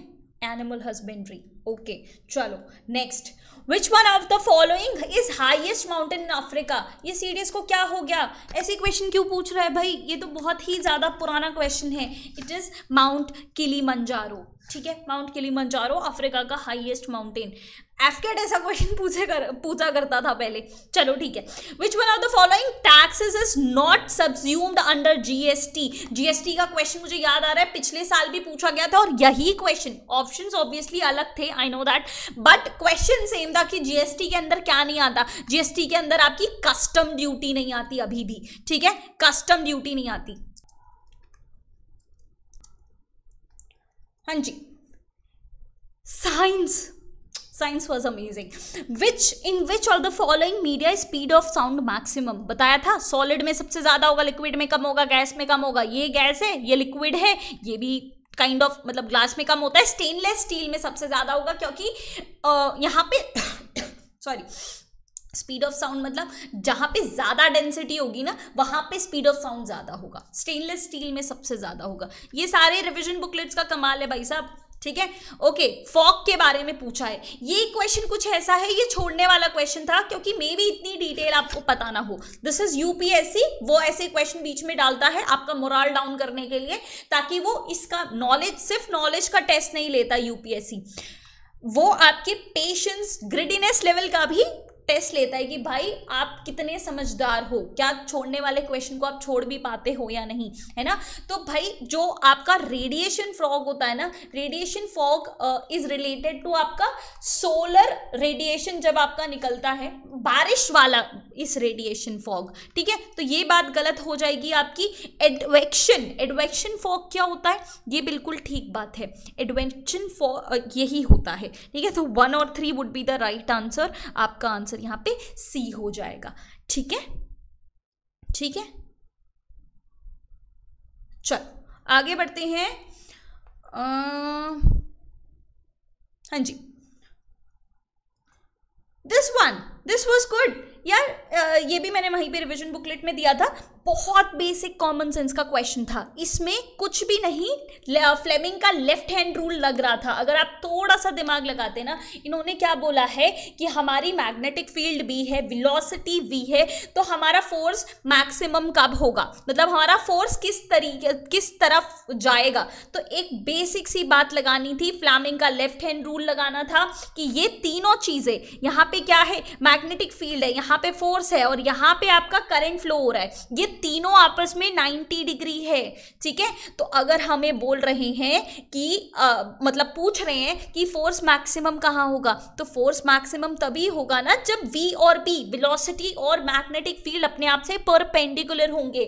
एनिमल हस्बेंड्री ओके चलो next which one of the following is highest mountain in Africa ये सीरीज को क्या हो गया ऐसे क्वेश्चन क्यों पूछ रहा है भाई ये तो बहुत ही ज़्यादा पुराना क्वेश्चन है इट इज़ माउंट मंजारो ठीक है माउंट मंजारो अफ्रीका का हाइएस्ट माउंटेन एफकेट ऐसा क्वेश्चन पूछे कर पूछा करता था पहले चलो ठीक है which one of the following taxes is not subsumed under GST GST का क्वेश्चन मुझे याद आ रहा है पिछले साल भी पूछा गया था और यही क्वेश्चन ऑप्शंस ऑब्वियसली अलग थे I know that but question same था कि जीएसटी के अंदर क्या नहीं आता जीएसटी के अंदर आपकी कस्टम ड्यूटी नहीं आती अभी भी ठीक है कस्टम ड्यूटी नहीं आती हाँ जी science science was amazing which in which all the following media speed of sound maximum बताया था सॉलिड में सबसे ज़्यादा होगा लिक्विड में कम होगा गैस में कम होगा ये गैस है ये लिक्विड है ये भी काइंड kind ऑफ of, मतलब ग्लास में कम होता है स्टेनलेस स्टील में सबसे ज़्यादा होगा क्योंकि आ, यहाँ पे सॉरी स्पीड ऑफ साउंड मतलब जहाँ पे ज़्यादा डेंसिटी होगी ना वहाँ पे स्पीड ऑफ साउंड ज़्यादा होगा स्टेनलेस स्टील में सबसे ज़्यादा होगा ये सारे रिविजन बुकलेट्स का कमाल है भाई साहब ठीक है ओके फॉग के बारे में पूछा है ये क्वेश्चन कुछ ऐसा है ये छोड़ने वाला क्वेश्चन था क्योंकि मे भी इतनी डिटेल आपको पता ना हो दिस इज यूपीएससी वो ऐसे क्वेश्चन बीच में डालता है आपका मोरल डाउन करने के लिए ताकि वो इसका नॉलेज सिर्फ नॉलेज का टेस्ट नहीं लेता यूपीएससी वो आपके पेशेंस ग्रिडीनेस लेवल का भी टेस्ट लेता है कि भाई आप कितने समझदार हो क्या छोड़ने वाले क्वेश्चन को आप छोड़ भी पाते हो या नहीं है ना तो भाई जो आपका रेडिएशन फ्रॉग होता है ना radiation fog is related to आपका सोलर रेडिएशन जब आपका निकलता है बारिश वाला इस रेडिएशन फॉग ठीक है तो ये बात गलत हो जाएगी आपकी एडवेक्शन एडवेक्शन फॉग क्या होता है ये बिल्कुल ठीक बात है एडवेक्शन फॉग यही होता है ठीक है तो वन और three would be the right answer आपका आंसर आंसर यहां पे सी हो जाएगा ठीक है ठीक है चलो आगे बढ़ते हैं हां जी this one this was good यार ये भी मैंने वहीं पे रिविजन बुकलेट में दिया था बहुत बेसिक कॉमन सेंस का क्वेश्चन था इसमें कुछ भी नहीं फ्लेमिंग का लेफ्ट हैंड रूल लग रहा था अगर आप थोड़ा सा दिमाग लगाते ना इन्होंने क्या बोला है कि हमारी मैग्नेटिक फील्ड भी है विलोसिटी भी है तो हमारा फोर्स मैक्सिमम कब होगा मतलब हमारा फोर्स किस तरीके किस तरफ जाएगा तो एक बेसिक सी बात लगानी थी फ्लैमिंग का लेफ्ट हैंड रूल लगाना था कि ये तीनों चीज़ें यहाँ पे क्या है मैग्नेटिक फील्ड है यहाँ पे फोर्स है और यहाँ पे आपका करंट फ्लो हो रहा है ये तीनों आपस में 90 डिग्री है ठीक है तो अगर हमें बोल रहे हैं कि आ, मतलब पूछ रहे हैं कि फोर्स मैक्सिमम कहाँ होगा तो फोर्स मैक्सिमम तभी होगा ना जब वी और बी विलोसिटी और मैग्नेटिक फील्ड अपने आप से परपेंडिकुलर होंगे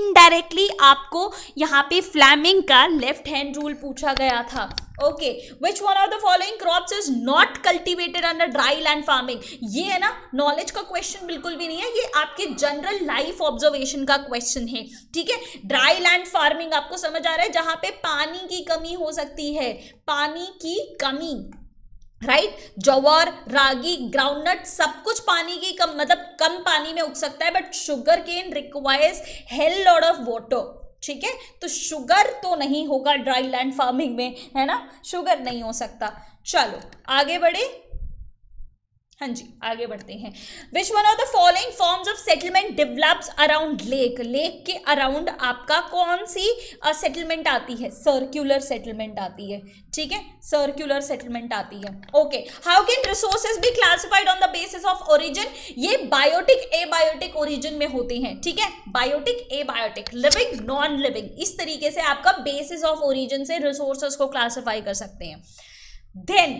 इनडायरेक्टली आपको यहाँ पे फ्लैमिंग का लेफ्ट हैंड रूल पूछा गया था okay which one of the following crops is not cultivated under dry land farming ये है ना नॉलेज का क्वेश्चन बिल्कुल भी नहीं है ये आपके जनरल लाइफ ऑब्जर्वेशन का क्वेश्चन है ठीक है ड्राई लैंड फार्मिंग आपको समझ आ रहा है जहां पे पानी की कमी हो सकती है पानी की कमी राइट जवार रागी ग्राउंडनट सब कुछ पानी की कम मतलब कम पानी में उग सकता है but sugarcane requires hell lot of water ठीक है तो शुगर तो नहीं होगा ड्राई लैंड फार्मिंग में है ना शुगर नहीं हो सकता चलो आगे बढ़े हाँ जी आगे बढ़ते हैं which one of the following forms of settlement develops around lake lake के अराउंड आपका कौन सी सेटलमेंट uh, आती है सर्क्यूलर सेटलमेंट आती है ठीक है सर्क्यूलर सेटलमेंट आती है okay how can resources be classified on the basis of origin ये बायोटिक ए बायोटिक ओरिजिन में होते हैं ठीक है biotic abiotic living non living इस तरीके से आपका बेसिस ऑफ ओरिजिन से रिसोर्सेज को क्लासीफाई कर सकते हैं देन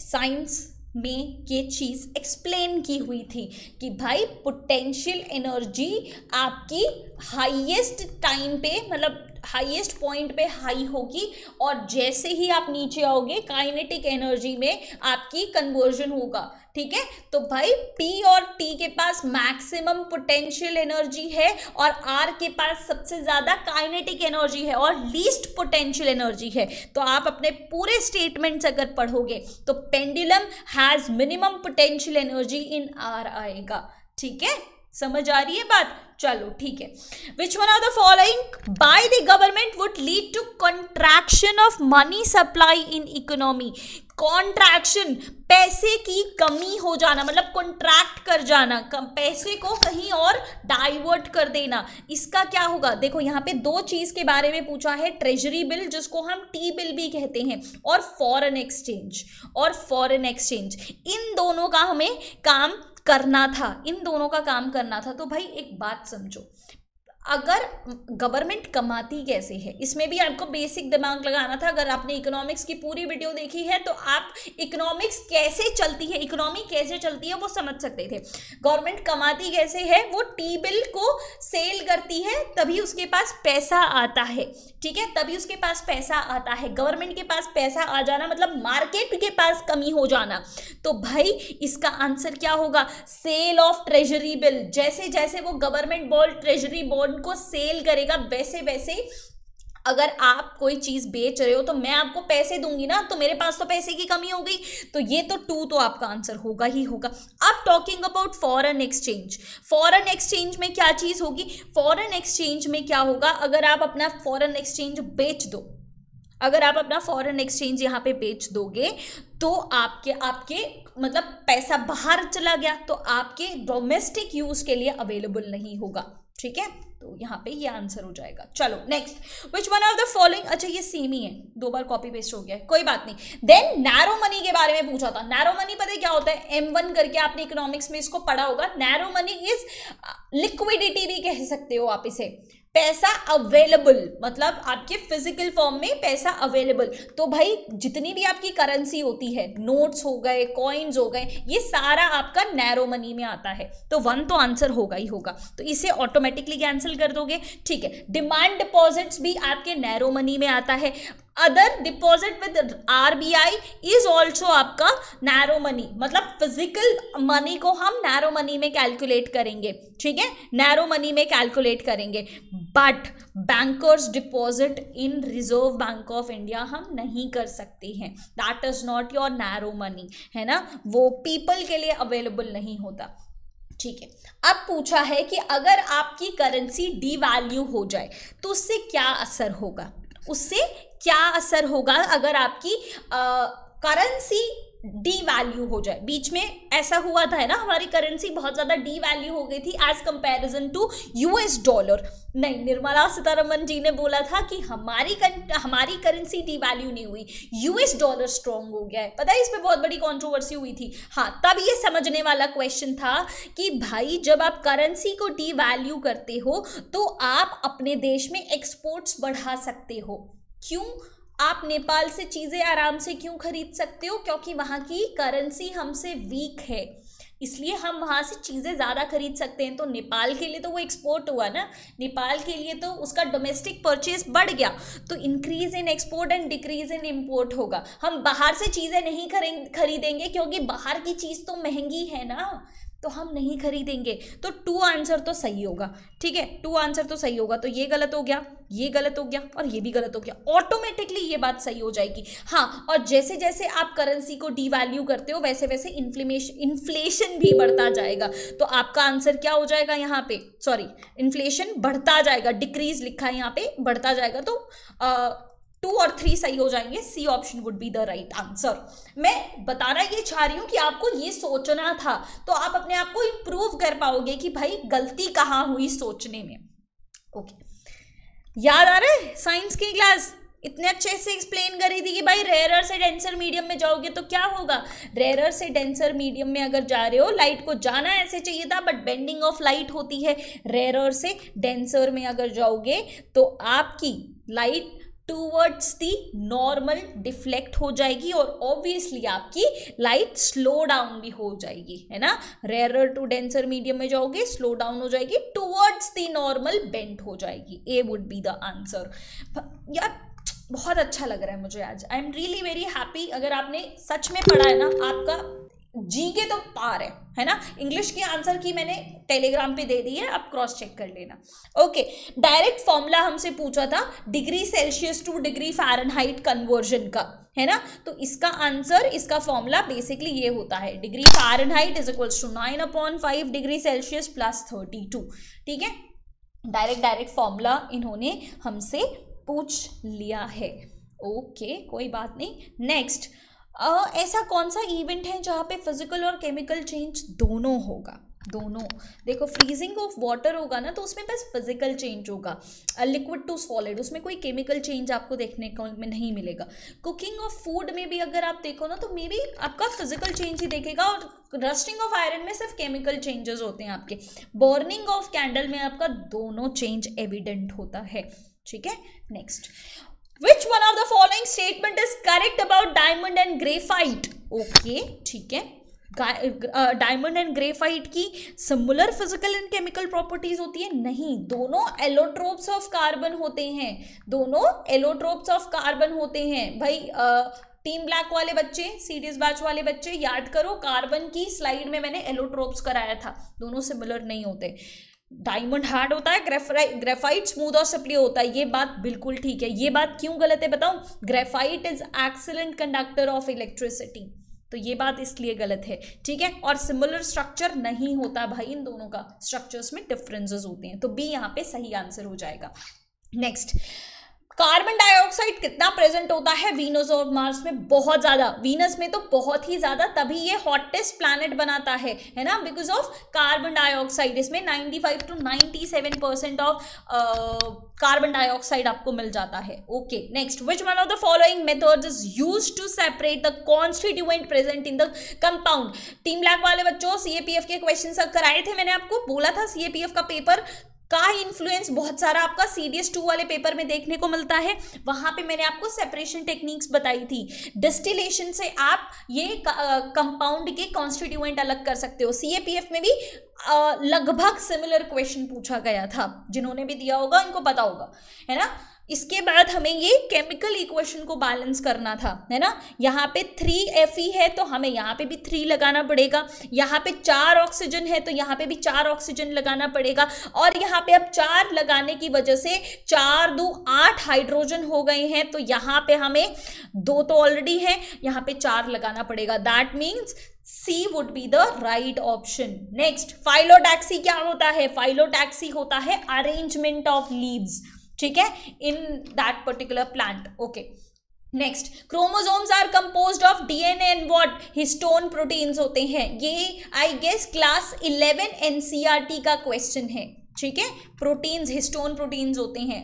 साइंस में ये चीज़ एक्सप्लेन की हुई थी कि भाई पोटेंशियल एनर्जी आपकी हाईएस्ट टाइम पे मतलब हाईएस्ट पॉइंट पे हाई होगी और जैसे ही आप नीचे आओगे काइनेटिक एनर्जी में आपकी कन्वर्जन होगा ठीक है तो भाई P और T के पास मैक्सिमम पोटेंशियल एनर्जी है और R के पास सबसे ज़्यादा काइनेटिक एनर्जी है और लीस्ट पोटेंशियल एनर्जी है तो आप अपने पूरे स्टेटमेंट्स अगर पढ़ोगे तो pendulum has minimum potential energy in R आएगा ठीक है समझ आ रही है बात चलो ठीक है which one of the following by the government would lead to contraction of money supply in economy contraction पैसे की कमी हो जाना मतलब कॉन्ट्रैक्ट कर जाना कम पैसे को कहीं और डाइवर्ट कर देना इसका क्या होगा देखो यहाँ पे दो चीज़ के बारे में पूछा है ट्रेजरी बिल जिसको हम टी बिल भी कहते हैं और फॉरेन एक्सचेंज और फॉरेन एक्सचेंज इन दोनों का हमें काम करना था इन दोनों का काम करना था तो भाई एक बात समझो अगर गवर्नमेंट कमाती कैसे है इसमें भी आपको बेसिक दिमाग लगाना था अगर आपने इकोनॉमिक्स की पूरी वीडियो देखी है तो आप इकोनॉमिक्स कैसे चलती है इकोनॉमी कैसे चलती है वो समझ सकते थे गवर्नमेंट कमाती कैसे है वो टी बिल को सेल करती है तभी उसके पास पैसा आता है ठीक है तभी उसके पास पैसा आता है गवर्नमेंट के पास पैसा आ जाना मतलब मार्केट के पास कमी हो जाना तो भाई इसका आंसर क्या होगा सेल ऑफ ट्रेजरी बिल जैसे जैसे वो गवर्नमेंट बॉल ट्रेजरी बॉल उनको सेल करेगा वैसे वैसे अगर आप कोई चीज़ बेच रहे हो तो मैं आपको पैसे दूंगी ना तो मेरे पास तो पैसे की कमी हो गई तो ये तो टू तो आपका आंसर होगा ही होगा अब talking about foreign exchange foreign exchange में क्या चीज़ होगी फॉरेन एक्सचेंज में क्या होगा अगर आप अपना फॉरेन एक्सचेंज बेच दो अगर आप अपना फॉरेन एक्सचेंज यहाँ पे बेच दोगे तो आपके आपके मतलब पैसा बाहर चला गया तो आपके डोमेस्टिक यूज़ के लिए अवेलेबल नहीं होगा ठीक है तो यहाँ पे ये आंसर हो जाएगा चलो next which one of the following अच्छा ये सेम ही है दो बार कॉपी पेस्ट हो गया है कोई बात नहीं देन नैरो मनी के बारे में पूछा था नैरो मनी पता है क्या होता है एम वन करके आपने इकोनॉमिक्स में इसको पढ़ा होगा नैरो मनी इज लिक्विडिटी भी कह सकते हो आप इसे पैसा अवेलेबल मतलब आपके फिजिकल फॉर्म में पैसा अवेलेबल तो भाई जितनी भी आपकी करेंसी होती है नोट्स हो गए कॉइन्स हो गए ये सारा आपका नैरो मनी में आता है तो वन तो आंसर होगा ही होगा तो इसे ऑटोमेटिकली कैंसिल कर दोगे ठीक है डिमांड डिपॉजिट्स भी आपके नैरो मनी में आता है other deposit with RBI is also आपका नैरो मनी मतलब फिजिकल मनी को हम नैरो मनी में कैलकुलेट करेंगे ठीक है नैरो मनी में कैलकुलेट करेंगे but bankers deposit in Reserve Bank of India हम नहीं कर सकते हैं that is not your narrow money है ना वो पीपल के लिए अवेलेबल नहीं होता ठीक है अब पूछा है कि अगर आपकी करेंसी वैल्यू हो जाए तो उससे क्या असर होगा उससे क्या असर होगा अगर आपकी करेंसी डी वैल्यू हो जाए बीच में ऐसा हुआ था है ना हमारी करेंसी बहुत ज़्यादा डी वैल्यू हो गई थी as comparison to US dollar नहीं निर्मला सीतारमन जी ने बोला था कि हमारी कर, हमारी करेंसी डी वैल्यू नहीं हुई यूएस डॉलर स्ट्रांग हो गया है पता है इस पर बहुत बड़ी कंट्रोवर्सी हुई थी हाँ तब ये समझने वाला क्वेश्चन था कि भाई जब आप करेंसी को डी वैल्यू करते हो तो आप अपने देश में एक्सपोर्ट्स बढ़ा सकते हो क्यों आप नेपाल से चीज़ें आराम से क्यों खरीद सकते हो क्योंकि वहाँ की करेंसी हमसे वीक है इसलिए हम वहाँ से चीज़ें ज़्यादा खरीद सकते हैं तो नेपाल के लिए तो वो एक्सपोर्ट हुआ ना नेपाल के लिए तो उसका डोमेस्टिक परचेज बढ़ गया तो increase in export and decrease in import होगा हम बाहर से चीज़ें नहीं खरीदेंगे क्योंकि बाहर की चीज़ तो महंगी है ना तो हम नहीं खरीदेंगे तो टू आंसर तो सही होगा ठीक है टू आंसर तो सही होगा तो ये गलत हो गया ये गलत हो गया और ये भी गलत हो गया ऑटोमेटिकली ये बात सही हो जाएगी हाँ और जैसे जैसे आप करेंसी को डिवैल्यू करते हो वैसे वैसे इन्फ्लेमेशन इन्फ्लेशन भी बढ़ता जाएगा तो आपका आंसर क्या हो जाएगा यहाँ पे सॉरी इन्फ्लेशन बढ़ता जाएगा डिक्रीज लिखा है यहाँ पे बढ़ता जाएगा तो टू और थ्री सही हो जाएंगे C option would be the right answer मैं बताना ये चाह रही हूँ कि आपको ये सोचना था तो आप अपने आप को इम्प्रूव कर पाओगे कि भाई गलती कहाँ हुई सोचने में ओके okay. याद आ रहा है साइंस की क्लास इतने अच्छे से एक्सप्लेन कर रही थी कि भाई रेयरर से डेंसर मीडियम में जाओगे तो क्या होगा रेयरर से डेंसर मीडियम में अगर जा रहे हो लाइट को जाना ऐसे चाहिए था बट बेंडिंग ऑफ लाइट होती है रेयरर से डेंसर में अगर जाओगे तो आपकी light towards the normal deflect हो जाएगी और ऑब्वियसली आपकी लाइट स्लो डाउन भी हो जाएगी है ना रेयर टू डेंसर मीडियम में जाओगे स्लो डाउन हो जाएगी टूवर्ड्स दी नॉर्मल बेंट हो जाएगी A would be the answer यार बहुत अच्छा लग रहा है मुझे आज I am really very happy अगर आपने सच में पढ़ा है ना आपका जी के तो पार है है ना इंग्लिश की आंसर की मैंने टेलीग्राम पे दे दी है आप क्रॉस चेक कर लेना ओके डायरेक्ट फॉर्मूला हमसे पूछा था degree Celsius to degree Fahrenheit conversion का है ना तो इसका आंसर इसका फॉर्मूला बेसिकली ये होता है degree Fahrenheit is equals to nine upon five degree Celsius plus thirty two ठीक है डायरेक्ट डायरेक्ट फॉर्मूला इन्होंने हमसे पूछ लिया है ओके okay, कोई बात नहीं नेक्स्ट ऐसा कौन सा इवेंट है जहाँ पे फिजिकल और केमिकल चेंज दोनों होगा दोनों देखो फ्रीजिंग ऑफ वाटर होगा ना तो उसमें बस फिजिकल चेंज होगा लिक्विड टू सॉलिड उसमें कोई केमिकल चेंज आपको देखने को में नहीं मिलेगा कुकिंग ऑफ फूड में भी अगर आप देखो ना तो मे बी आपका फिजिकल चेंज ही देखेगा और रस्टिंग ऑफ आयरन में सिर्फ केमिकल चेंजेस होते हैं आपके बर्निंग ऑफ कैंडल में आपका दोनों चेंज एविडेंट होता है ठीक है next Which one of the following statement is correct about diamond and graphite? Okay ठीक है डायमंड एंड ग्रेफाइट की similar physical and chemical properties होती है नहीं दोनों एलोट्रोप्स ऑफ कार्बन होते हैं दोनों एलोट्रोप्स ऑफ कार्बन होते हैं भाई आ, टीम ब्लैक वाले बच्चे सीरीज बैच वाले बच्चे याद करो कार्बन की स्लाइड में मैंने एलोट्रोप्स कराया था दोनों सिमिलर नहीं होते डायमंड हार्ड होता है ग्रेफाइट ग्रेफाइट स्मूथ और सप्ली होता है ये बात बिल्कुल ठीक है ये बात क्यों गलत है बताऊं graphite is excellent conductor of electricity तो ये बात इसलिए गलत है ठीक है और सिमिलर स्ट्रक्चर नहीं होता भाई इन दोनों का स्ट्रक्चर्स में डिफरेंसेस होते हैं तो बी यहाँ पे सही आंसर हो जाएगा नेक्स्ट कार्बन डाइऑक्साइड कितना प्रेजेंट होता है वीनस और मार्स में बहुत ज़्यादा वीनस में तो बहुत ही ज़्यादा तभी ये हॉटेस्ट प्लानट बनाता है है ना बिकॉज ऑफ कार्बन डाइऑक्साइड इसमें 95 to 97 percent of carbon dioxide आपको मिल जाता है okay next which one of the following method is use to separate the constituent present in the compound team black वाले बच्चों सी के क्वेश्चन कराए थे मैंने आपको बोला था सी का पेपर का इन्फ्लुएंस बहुत सारा आपका सी डी एस टू वाले पेपर में देखने को मिलता है वहाँ पे मैंने आपको सेपरेशन टेक्निक्स बताई थी डिस्टिलेशन से आप ये कंपाउंड के कॉन्स्टिट्यूएंट अलग कर सकते हो सी ए पी एफ में भी लगभग सिमिलर क्वेश्चन पूछा गया था जिन्होंने भी दिया होगा उनको पता होगा है ना इसके बाद हमें ये केमिकल इक्वेशन को बैलेंस करना था है ना यहाँ पे थ्री एफ ई है तो हमें यहाँ पे भी थ्री लगाना पड़ेगा यहाँ पे चार ऑक्सीजन है तो यहाँ पे भी चार ऑक्सीजन लगाना पड़ेगा और यहाँ पे अब चार लगाने की वजह से चार दो आठ हाइड्रोजन हो गए हैं तो यहाँ पे हमें दो तो ऑलरेडी है यहाँ पे चार लगाना पड़ेगा that means C would be the right option next phyllotaxy क्या होता है फाइलोटैक्सी होता है अरेंजमेंट ऑफ लीव्स ठीक है in that particular plant okay next chromosomes are compose of DNA and what histone proteins होते हैं ये आई गेस क्लास 11 एनसीईआरटी का क्वेश्चन है ठीक है प्रोटीन्स हिस्टोन प्रोटीन्स होते हैं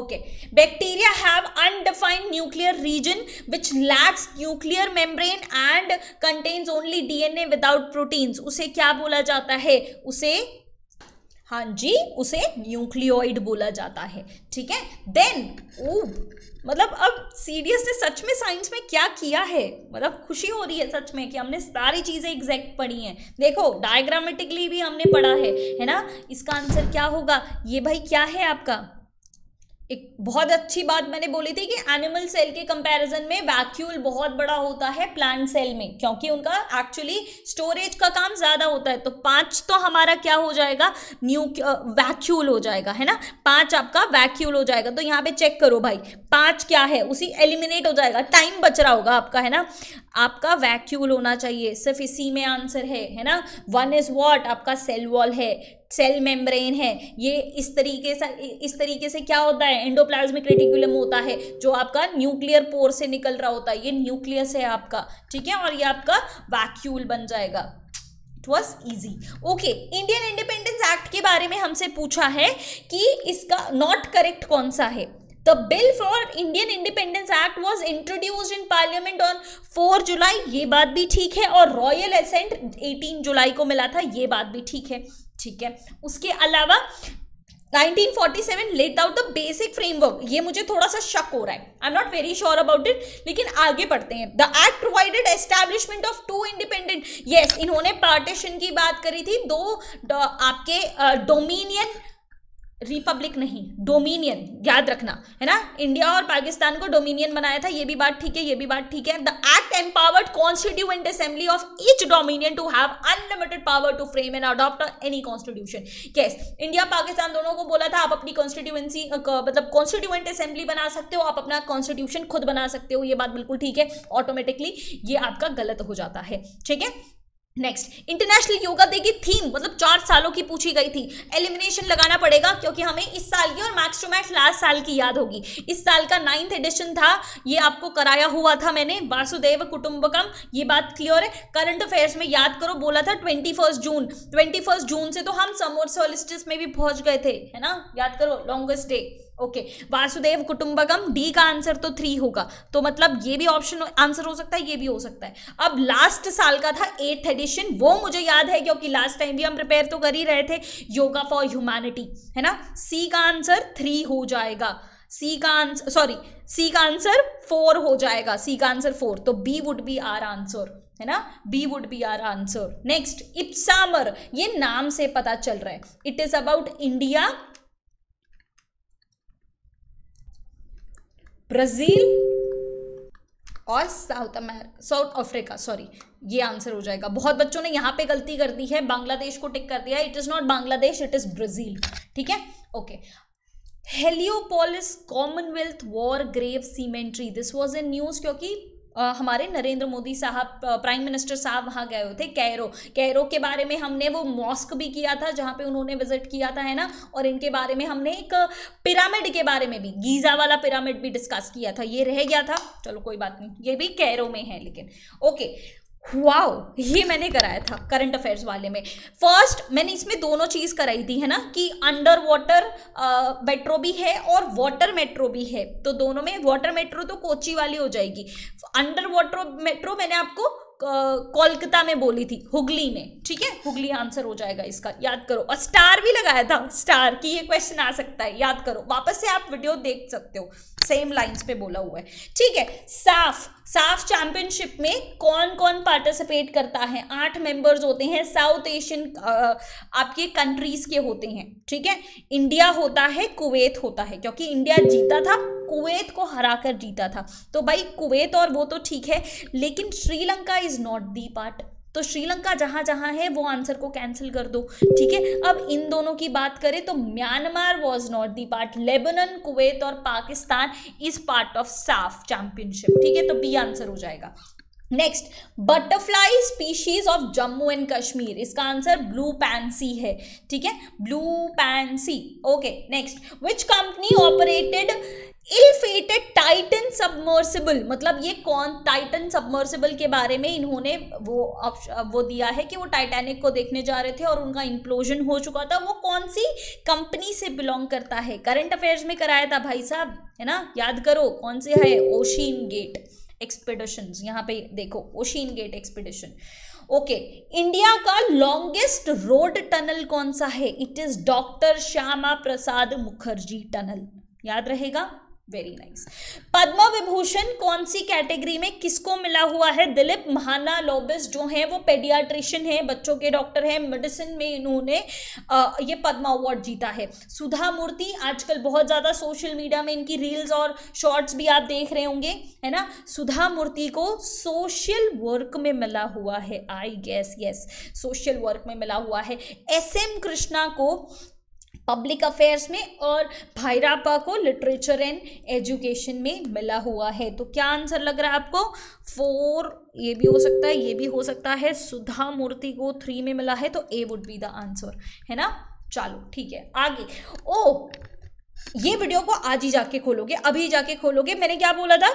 okay bacteria have undefined nuclear region which lacks nuclear membrane and contains only DNA without proteins उसे क्या बोला जाता है उसे हाँ जी उसे न्यूक्लियोइड बोला जाता है ठीक है देन ओ मतलब अब सीरियस ने सच में साइंस में क्या किया है मतलब खुशी हो रही है सच में कि हमने सारी चीज़ें एग्जैक्ट पढ़ी हैं देखो डायग्रामेटिकली भी हमने पढ़ा है है ना इसका आंसर क्या होगा ये भाई क्या है आपका एक बहुत अच्छी बात मैंने बोली थी कि एनिमल सेल के कंपैरिजन में वैक्यूल बहुत बड़ा होता है प्लांट सेल में क्योंकि उनका एक्चुअली स्टोरेज का काम ज़्यादा होता है तो पांच तो हमारा क्या हो जाएगा न्यू वैक्यूल हो जाएगा है ना पांच आपका वैक्यूल हो जाएगा तो यहाँ पे चेक करो भाई पांच क्या है उसी एलिमिनेट हो जाएगा टाइम बच रहा होगा आपका है ना आपका वैक्यूल होना चाहिए सिर्फ इसी में आंसर है है ना वन इज वॉट आपका सेल वॉल है सेल मेम्ब्रेन है ये इस तरीके से इस तरीके से क्या होता है एंडोप्लाज्मिक रेटिकुलम होता है जो आपका न्यूक्लियर पोर से निकल रहा होता है ये न्यूक्लियस है आपका ठीक है और ये आपका वैक्यूल बन जाएगा it was easy okay Indian Independence Act के बारे में हमसे पूछा है कि इसका नॉट करेक्ट कौन सा है The bill for Indian Independence Act was introduced in Parliament on 4 जुलाई ये बात भी ठीक है और रॉयल असेंट 18 जुलाई को मिला था ये बात भी ठीक है ठीक है उसके अलावा 1947 let out the basic framework ये मुझे थोड़ा सा शक हो रहा है I am not very sure about it लेकिन आगे पढ़ते हैं the act provided establishment of two independent yes इन्होंने पार्टीशन की बात करी थी दो आपके डोमिनियन रिपब्लिक नहीं डोमिनियन याद रखना है ना इंडिया और पाकिस्तान को डोमिनियन बनाया था ये भी बात ठीक है ये भी बात ठीक है the act empowered constituent assembly of each dominion to have unlimited power to frame and adopt any constitution yes India Pakistan दोनों को बोला था आप अपनी कॉन्स्टिट्यूएंसी मतलब कॉन्स्टिट्यूएंट असेंबली बना सकते हो आप अपना कॉन्स्टिट्यूशन खुद बना सकते हो ये बात बिल्कुल ठीक है ऑटोमेटिकली ये आपका गलत हो जाता है ठीक है नेक्स्ट इंटरनेशनल योगा डे की थीम मतलब चार सालों की पूछी गई थी एलिमिनेशन लगाना पड़ेगा क्योंकि हमें इस साल की और मैक्स टू मैक्स लास्ट साल की याद होगी इस साल का नाइन्थ एडिशन था ये आपको कराया हुआ था मैंने वासुदेव कुटुंबकम ये बात क्लियर है करंट अफेयर्स में याद करो बोला था twenty first June twenty first June से तो हम समोर सोलिस्टिस में भी पहुंच गए थे है ना याद करो longest day okay Vasudhaiva Kutumbakam D का आंसर तो थ्री होगा तो मतलब ये भी ऑप्शन आंसर हो सकता है ये भी हो सकता है अब लास्ट साल का था एट्थ एडिशन वो मुझे याद है क्योंकि लास्ट टाइम भी हम प्रिपेयर तो कर ही रहे थे योगा फॉर ह्यूमैनिटी है ना सी का आंसर थ्री हो जाएगा सी का आंसर सॉरी सी का आंसर फोर हो जाएगा सी का आंसर फोर तो B would be our answer है ना B would be our answer next IBSAMAR ये नाम से पता चल रहा है it is about India Brazil और South America South Africa sorry ये आंसर हो जाएगा बहुत बच्चों ने यहाँ पे गलती कर दी है बांग्लादेश को टिक कर दिया it is not Bangladesh it is Brazil ठीक है okay Heliopolis Commonwealth war grave cemetery this was a news क्योंकि हमारे नरेंद्र मोदी साहब प्राइम मिनिस्टर साहब वहाँ गए हुए थे कैरो कैरो के बारे में हमने वो मॉस्क भी किया था जहाँ पे उन्होंने विजिट किया था है ना और इनके बारे में हमने एक पिरामिड के बारे में भी गीज़ा वाला पिरामिड भी डिस्कस किया था ये रह गया था चलो कोई बात नहीं ये भी कैरो में है लेकिन ओके वाओ ये मैंने कराया था करंट अफेयर्स वाले में फर्स्ट मैंने इसमें दोनों चीज़ कराई थी है ना कि अंडर वाटर मेट्रो भी है और वाटर मेट्रो भी है तो दोनों में वाटर मेट्रो तो कोची वाली हो जाएगी अंडर वाटर मेट्रो मैंने आपको कोलकाता में बोली थी हुगली में ठीक है हुगली आंसर हो जाएगा इसका याद करो और स्टार भी लगाया था स्टार की ये क्वेश्चन आ सकता है याद करो वापस से आप वीडियो देख सकते हो सेम लाइंस पे बोला हुआ है ठीक है साफ साफ चैंपियनशिप में कौन कौन पार्टिसिपेट करता है आठ मेंबर्स होते हैं साउथ एशियन आपके कंट्रीज के होते हैं ठीक है इंडिया होता है कुवैत होता है क्योंकि इंडिया जीता था कुवैत को हराकर जीता था तो भाई कुवैत और वो तो ठीक है लेकिन Sri Lanka is not the part तो श्रीलंका जहां जहां है वो आंसर को कैंसिल कर दो ठीक है अब इन दोनों की बात करें तो Myanmar was not the part Lebanon Kuwait और Pakistan is part of SAFF championship ठीक है तो बी आंसर हो जाएगा next butterfly species of Jammu and Kashmir इसका आंसर ब्लू पैंसी है ठीक है blue pansy okay next which company operated ill fated Titan submersible मतलब ये कौन टाइटन सबमर्सिबल के बारे में इन्होंने वो वो दिया है कि वो टाइटेनिक को देखने जा रहे थे और उनका इंप्लोजन हो चुका था वो कौन सी कंपनी से बिलोंग करता है करंट अफेयर्स में कराया था भाई साहब है ना याद करो कौन से है ओशिन गेट एक्सपीडिशन यहाँ पे देखो OceanGate expedition okay okay. India का लॉन्गेस्ट रोड टनल कौन सा है it is doctor Shyama Prasad Mukherjee tunnel याद रहेगा वेरी नाइस पद्म विभूषण कौन सी कैटेगरी में किसको मिला हुआ है दिलीप महाना लोबिस जो हैं वो पेडियाट्रिशियन हैं बच्चों के डॉक्टर हैं मेडिसिन में इन्होंने ये पद्म अवार्ड जीता है सुधा मूर्ति आजकल बहुत ज़्यादा सोशल मीडिया में इनकी रील्स और शॉर्ट्स भी आप देख रहे होंगे है ना सुधा मूर्ति को सोशल वर्क में मिला हुआ है I guess yes social work में मिला हुआ है एस एम कृष्णा को पब्लिक अफेयर्स में और भाईरापा को लिटरेचर एंड एजुकेशन में मिला हुआ है तो क्या आंसर लग रहा है आपको फोर ये भी हो सकता है ये भी हो सकता है सुधा मूर्ति को थ्री में मिला है तो A would be the answer है ना चलो ठीक है आगे ओ ये वीडियो को आज ही जाके खोलोगे अभी जाके खोलोगे मैंने क्या बोला था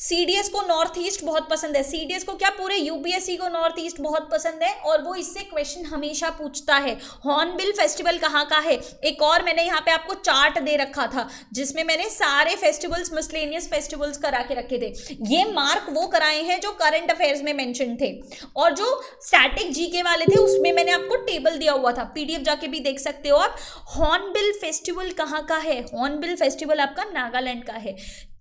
सीडीएस को नॉर्थ ईस्ट बहुत पसंद है सीडीएस को क्या पूरे यूपीएससी e को नॉर्थ ईस्ट बहुत पसंद है और वो इससे क्वेश्चन हमेशा पूछता है हॉर्नबिल फेस्टिवल कहाँ का है एक और मैंने यहाँ पे आपको चार्ट दे रखा था जिसमें मैंने सारे फेस्टिवल्स मिसलेनियस फेस्टिवल्स करा के रखे थे ये मार्क वो कराए हैं जो करंट अफेयर्स में मैंशन थे और जो स्टैटिक जीके वाले थे उसमें मैंने आपको टेबल दिया हुआ था पीडीएफ जाके भी देख सकते हो आप हॉर्नबिल फेस्टिवल कहाँ का है हॉर्नबिल फेस्टिवल आपका नागालैंड का है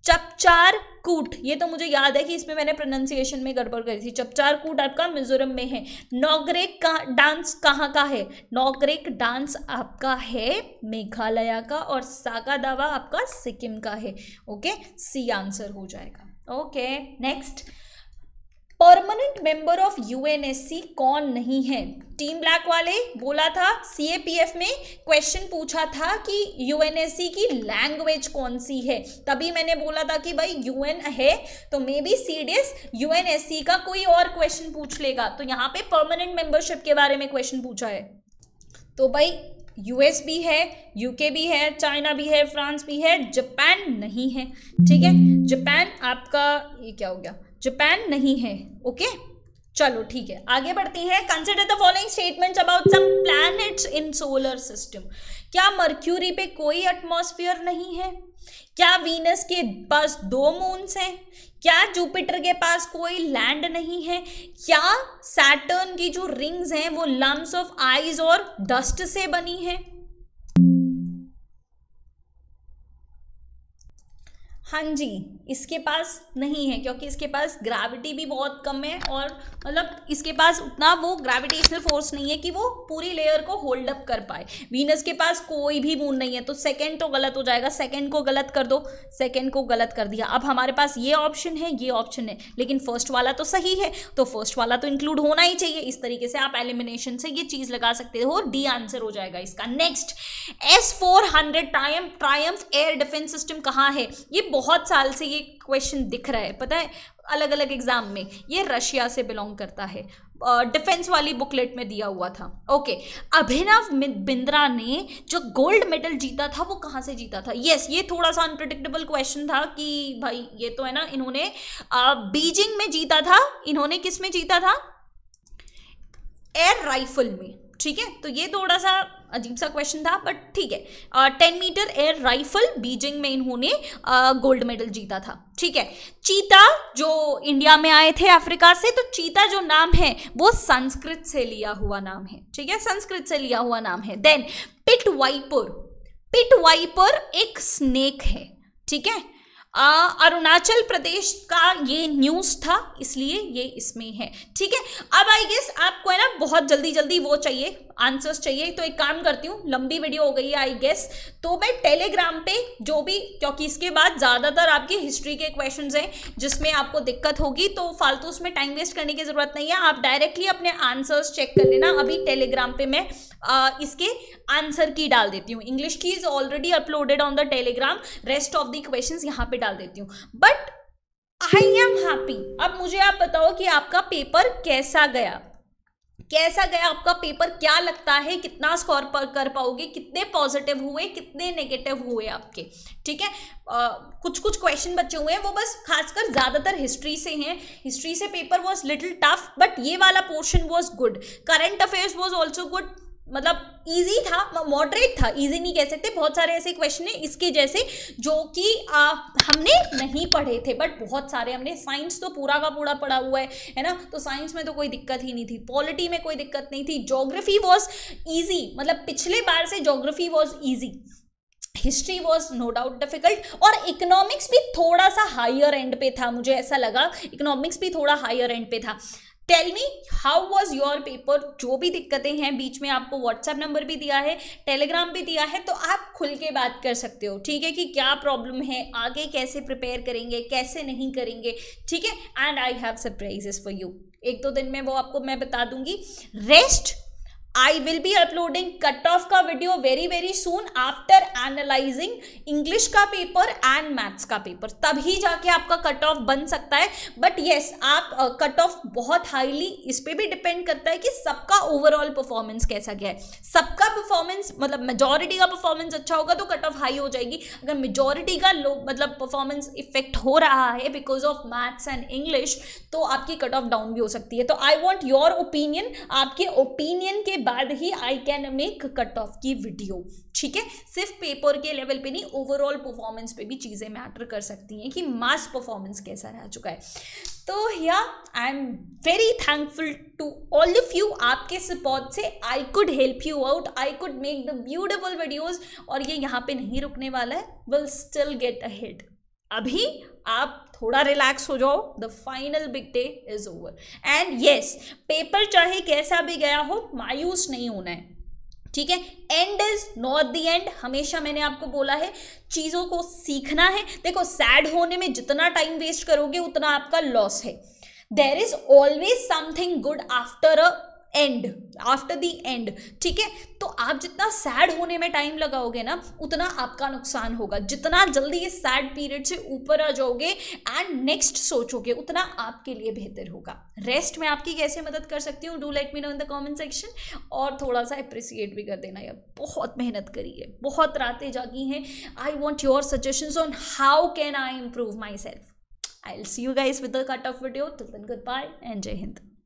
चपचार कूट ये तो मुझे याद है कि इसमें मैंने प्रोनाउंसिएशन में गड़बड़ करी थी चपचार कूट आपका मिजोरम में है नौगरेक का डांस कहाँ का है नौगरेक डांस आपका है मेघालय का और सागा दावा आपका सिक्किम का है ओके सी आंसर हो जाएगा okay next permanent member of UNSC कौन नहीं है टीम ब्लैक वाले बोला था सीएपीएफ में क्वेश्चन पूछा था कि यूएनएससी की लैंग्वेज कौन सी है तभी मैंने बोला था कि भाई यूएन है तो मे बी सीडीएस यूएनएससी का कोई और क्वेश्चन पूछ लेगा तो यहाँ पे परमानेंट मेंबरशिप के बारे में क्वेश्चन पूछा है तो भाई यूएस भी है यूके भी है चाइना भी है फ्रांस भी है जापान नहीं है ठीक है जापान आपका ये क्या हो गया जापान नहीं है ओके चलो ठीक है आगे बढ़ती है consider the following statements about some planets in solar system क्या मर्क्यूरी पे कोई एटमॉस्फेयर नहीं है क्या वीनस के पास दो मून्स हैं क्या जुपिटर के पास कोई लैंड नहीं है क्या सैटर्न की जो रिंग्स हैं वो लम्स ऑफ आइज और डस्ट से बनी है हाँ जी इसके पास नहीं है क्योंकि इसके पास ग्रेविटी भी बहुत कम है और मतलब इसके पास उतना वो ग्रेविटेशनल फोर्स नहीं है कि वो पूरी लेयर को होल्ड अप कर पाए वीनस के पास कोई भी मून नहीं है तो सेकंड तो गलत हो जाएगा सेकंड को गलत कर दो सेकंड को गलत कर दिया अब हमारे पास ये ऑप्शन है ये ऑप्शन है लेकिन फर्स्ट वाला तो सही है तो फर्स्ट वाला तो इंक्लूड होना ही चाहिए इस तरीके से आप एलिमिनेशन से ये चीज़ लगा सकते हो डी आंसर हो जाएगा इसका next S four hundred triumph air defence system कहाँ है ये बहुत साल से ये क्वेश्चन दिख रहा है पता है अलग अलग एग्ज़ाम में ये रशिया से बिलोंग करता है डिफेंस वाली बुकलेट में दिया हुआ था ओके अभिनव बिंद्रा ने जो गोल्ड मेडल जीता था वो कहाँ से जीता था यस yes, ये थोड़ा सा अनप्रडिक्टेबल क्वेश्चन था कि भाई ये तो है ना इन्होंने बीजिंग में जीता था इन्होंने किस में जीता था एयर राइफल में ठीक है तो ये थोड़ा सा अजीब सा क्वेश्चन था बट ठीक है ten metre air rifle Beijing में इन्होंने गोल्ड मेडल जीता था ठीक है चीता जो इंडिया में आए थे अफ्रीका से तो चीता जो नाम है वो संस्कृत से लिया हुआ नाम है ठीक है संस्कृत से लिया हुआ नाम है then pit viper pit viper एक स्नेक है ठीक है अरुणाचल प्रदेश का ये न्यूज़ था इसलिए ये इसमें है ठीक है अब आई गेस आपको है ना बहुत जल्दी जल्दी वो चाहिए आंसर्स चाहिए तो एक काम करती हूँ लंबी वीडियो हो गई है आई गेस तो मैं टेलीग्राम पे जो भी क्योंकि इसके बाद ज़्यादातर आपके हिस्ट्री के क्वेश्चंस हैं जिसमें आपको दिक्कत होगी तो फालतू उसमें टाइम वेस्ट करने की ज़रूरत नहीं है आप डायरेक्टली अपने आंसर्स चेक कर लेना अभी टेलीग्राम पर मैं आ, इसके आंसर की डाल देती हूँ इंग्लिश की is already uploaded on the Telegram rest of the question यहाँ पर डाल देती हूँ बट आई एम हैप्पी अब मुझे आप बताओ कि आपका पेपर कैसा गया कैसा गया आपका पेपर क्या लगता है कितना स्कोर कर पाओगे कितने पॉजिटिव हुए कितने नेगेटिव हुए आपके ठीक है आ, कुछ कुछ क्वेश्चन बचे हुए हैं वो बस खासकर ज़्यादातर हिस्ट्री से हैं हिस्ट्री से paper was little tough but ये वाला portion was good current affairs was also good मतलब इजी था मॉडरेट था इजी नहीं कह सकते बहुत सारे ऐसे क्वेश्चन है इसके जैसे जो कि हमने नहीं पढ़े थे बट बहुत सारे हमने साइंस तो पूरा का पूरा पढ़ा हुआ है है ना तो साइंस में तो कोई दिक्कत ही नहीं थी पॉलिटी में कोई दिक्कत नहीं थी जोग्राफी वॉज ईजी मतलब पिछले बार से geography was easy history was no doubt difficult और इकोनॉमिक्स भी थोड़ा सा हायर एंड पे था मुझे ऐसा लगा इकोनॉमिक्स भी थोड़ा हायर एंड पे था tell me how was your paper जो भी दिक्कतें हैं बीच में आपको व्हाट्सएप नंबर भी दिया है टेलीग्राम भी दिया है तो आप खुल के बात कर सकते हो ठीक है कि क्या प्रॉब्लम है आगे कैसे प्रिपेयर करेंगे कैसे नहीं करेंगे ठीक है and I have surprises for you एक दो दिन में वो आपको मैं बता दूंगी rest I will be uploading cut off का video very very soon after analysing English का पेपर एंड मैथ्स का पेपर तभी जाके आपका कट ऑफ बन सकता है बट येस yes, आप कट uh, ऑफ बहुत हाईली इस पर भी डिपेंड करता है कि सबका ओवरऑल परफॉर्मेंस कैसा गया है सबका परफॉर्मेंस मतलब मेजोरिटी का परफॉर्मेंस अच्छा होगा तो कट ऑफ हाई हो जाएगी अगर मेजोरिटी का लो मतलब परफॉर्मेंस इफेक्ट हो रहा है because of maths and English तो आपकी कट ऑफ डाउन भी हो सकती है तो आई वॉन्ट योर ओपिनियन आपके ओपिनियन के बाद ही I can make cut off की वीडियो ठीक है सिर्फ पेपर के लेवल पे नहीं ओवरऑल परफॉर्मेंस पे भी चीज़ें मैटर कर सकती हैं कि मास परफॉर्मेंस कैसा रह चुका है तो yeah I am very thankful to all of you आपके सपोर्ट से I could help you out I could make the beautiful videos और ये यहाँ पे नहीं रुकने वाला है will still get a hit अभी आप थोड़ा रिलैक्स हो जाओ the final big day is over and yes paper चाहे कैसा भी गया हो मायूस नहीं होना है ठीक है end is not the end हमेशा मैंने आपको बोला है चीज़ों को सीखना है देखो सैड होने में जितना टाइम वेस्ट करोगे उतना आपका लॉस है there is always something good after a end after the end ठीक है तो आप जितना सैड होने में टाइम लगाओगे ना उतना आपका नुकसान होगा जितना जल्दी ये सैड पीरियड से ऊपर आ जाओगे एंड नेक्स्ट सोचोगे उतना आपके लिए बेहतर होगा रेस्ट में आपकी कैसे मदद कर सकती हूँ do let me know in the comment section और थोड़ा सा अप्रिसिएट भी कर देना यार बहुत मेहनत करी है बहुत रातें जागी हैं I want your suggestion on how can I improve myself I see you guys with the cut off video till then goodbye and Jai Hind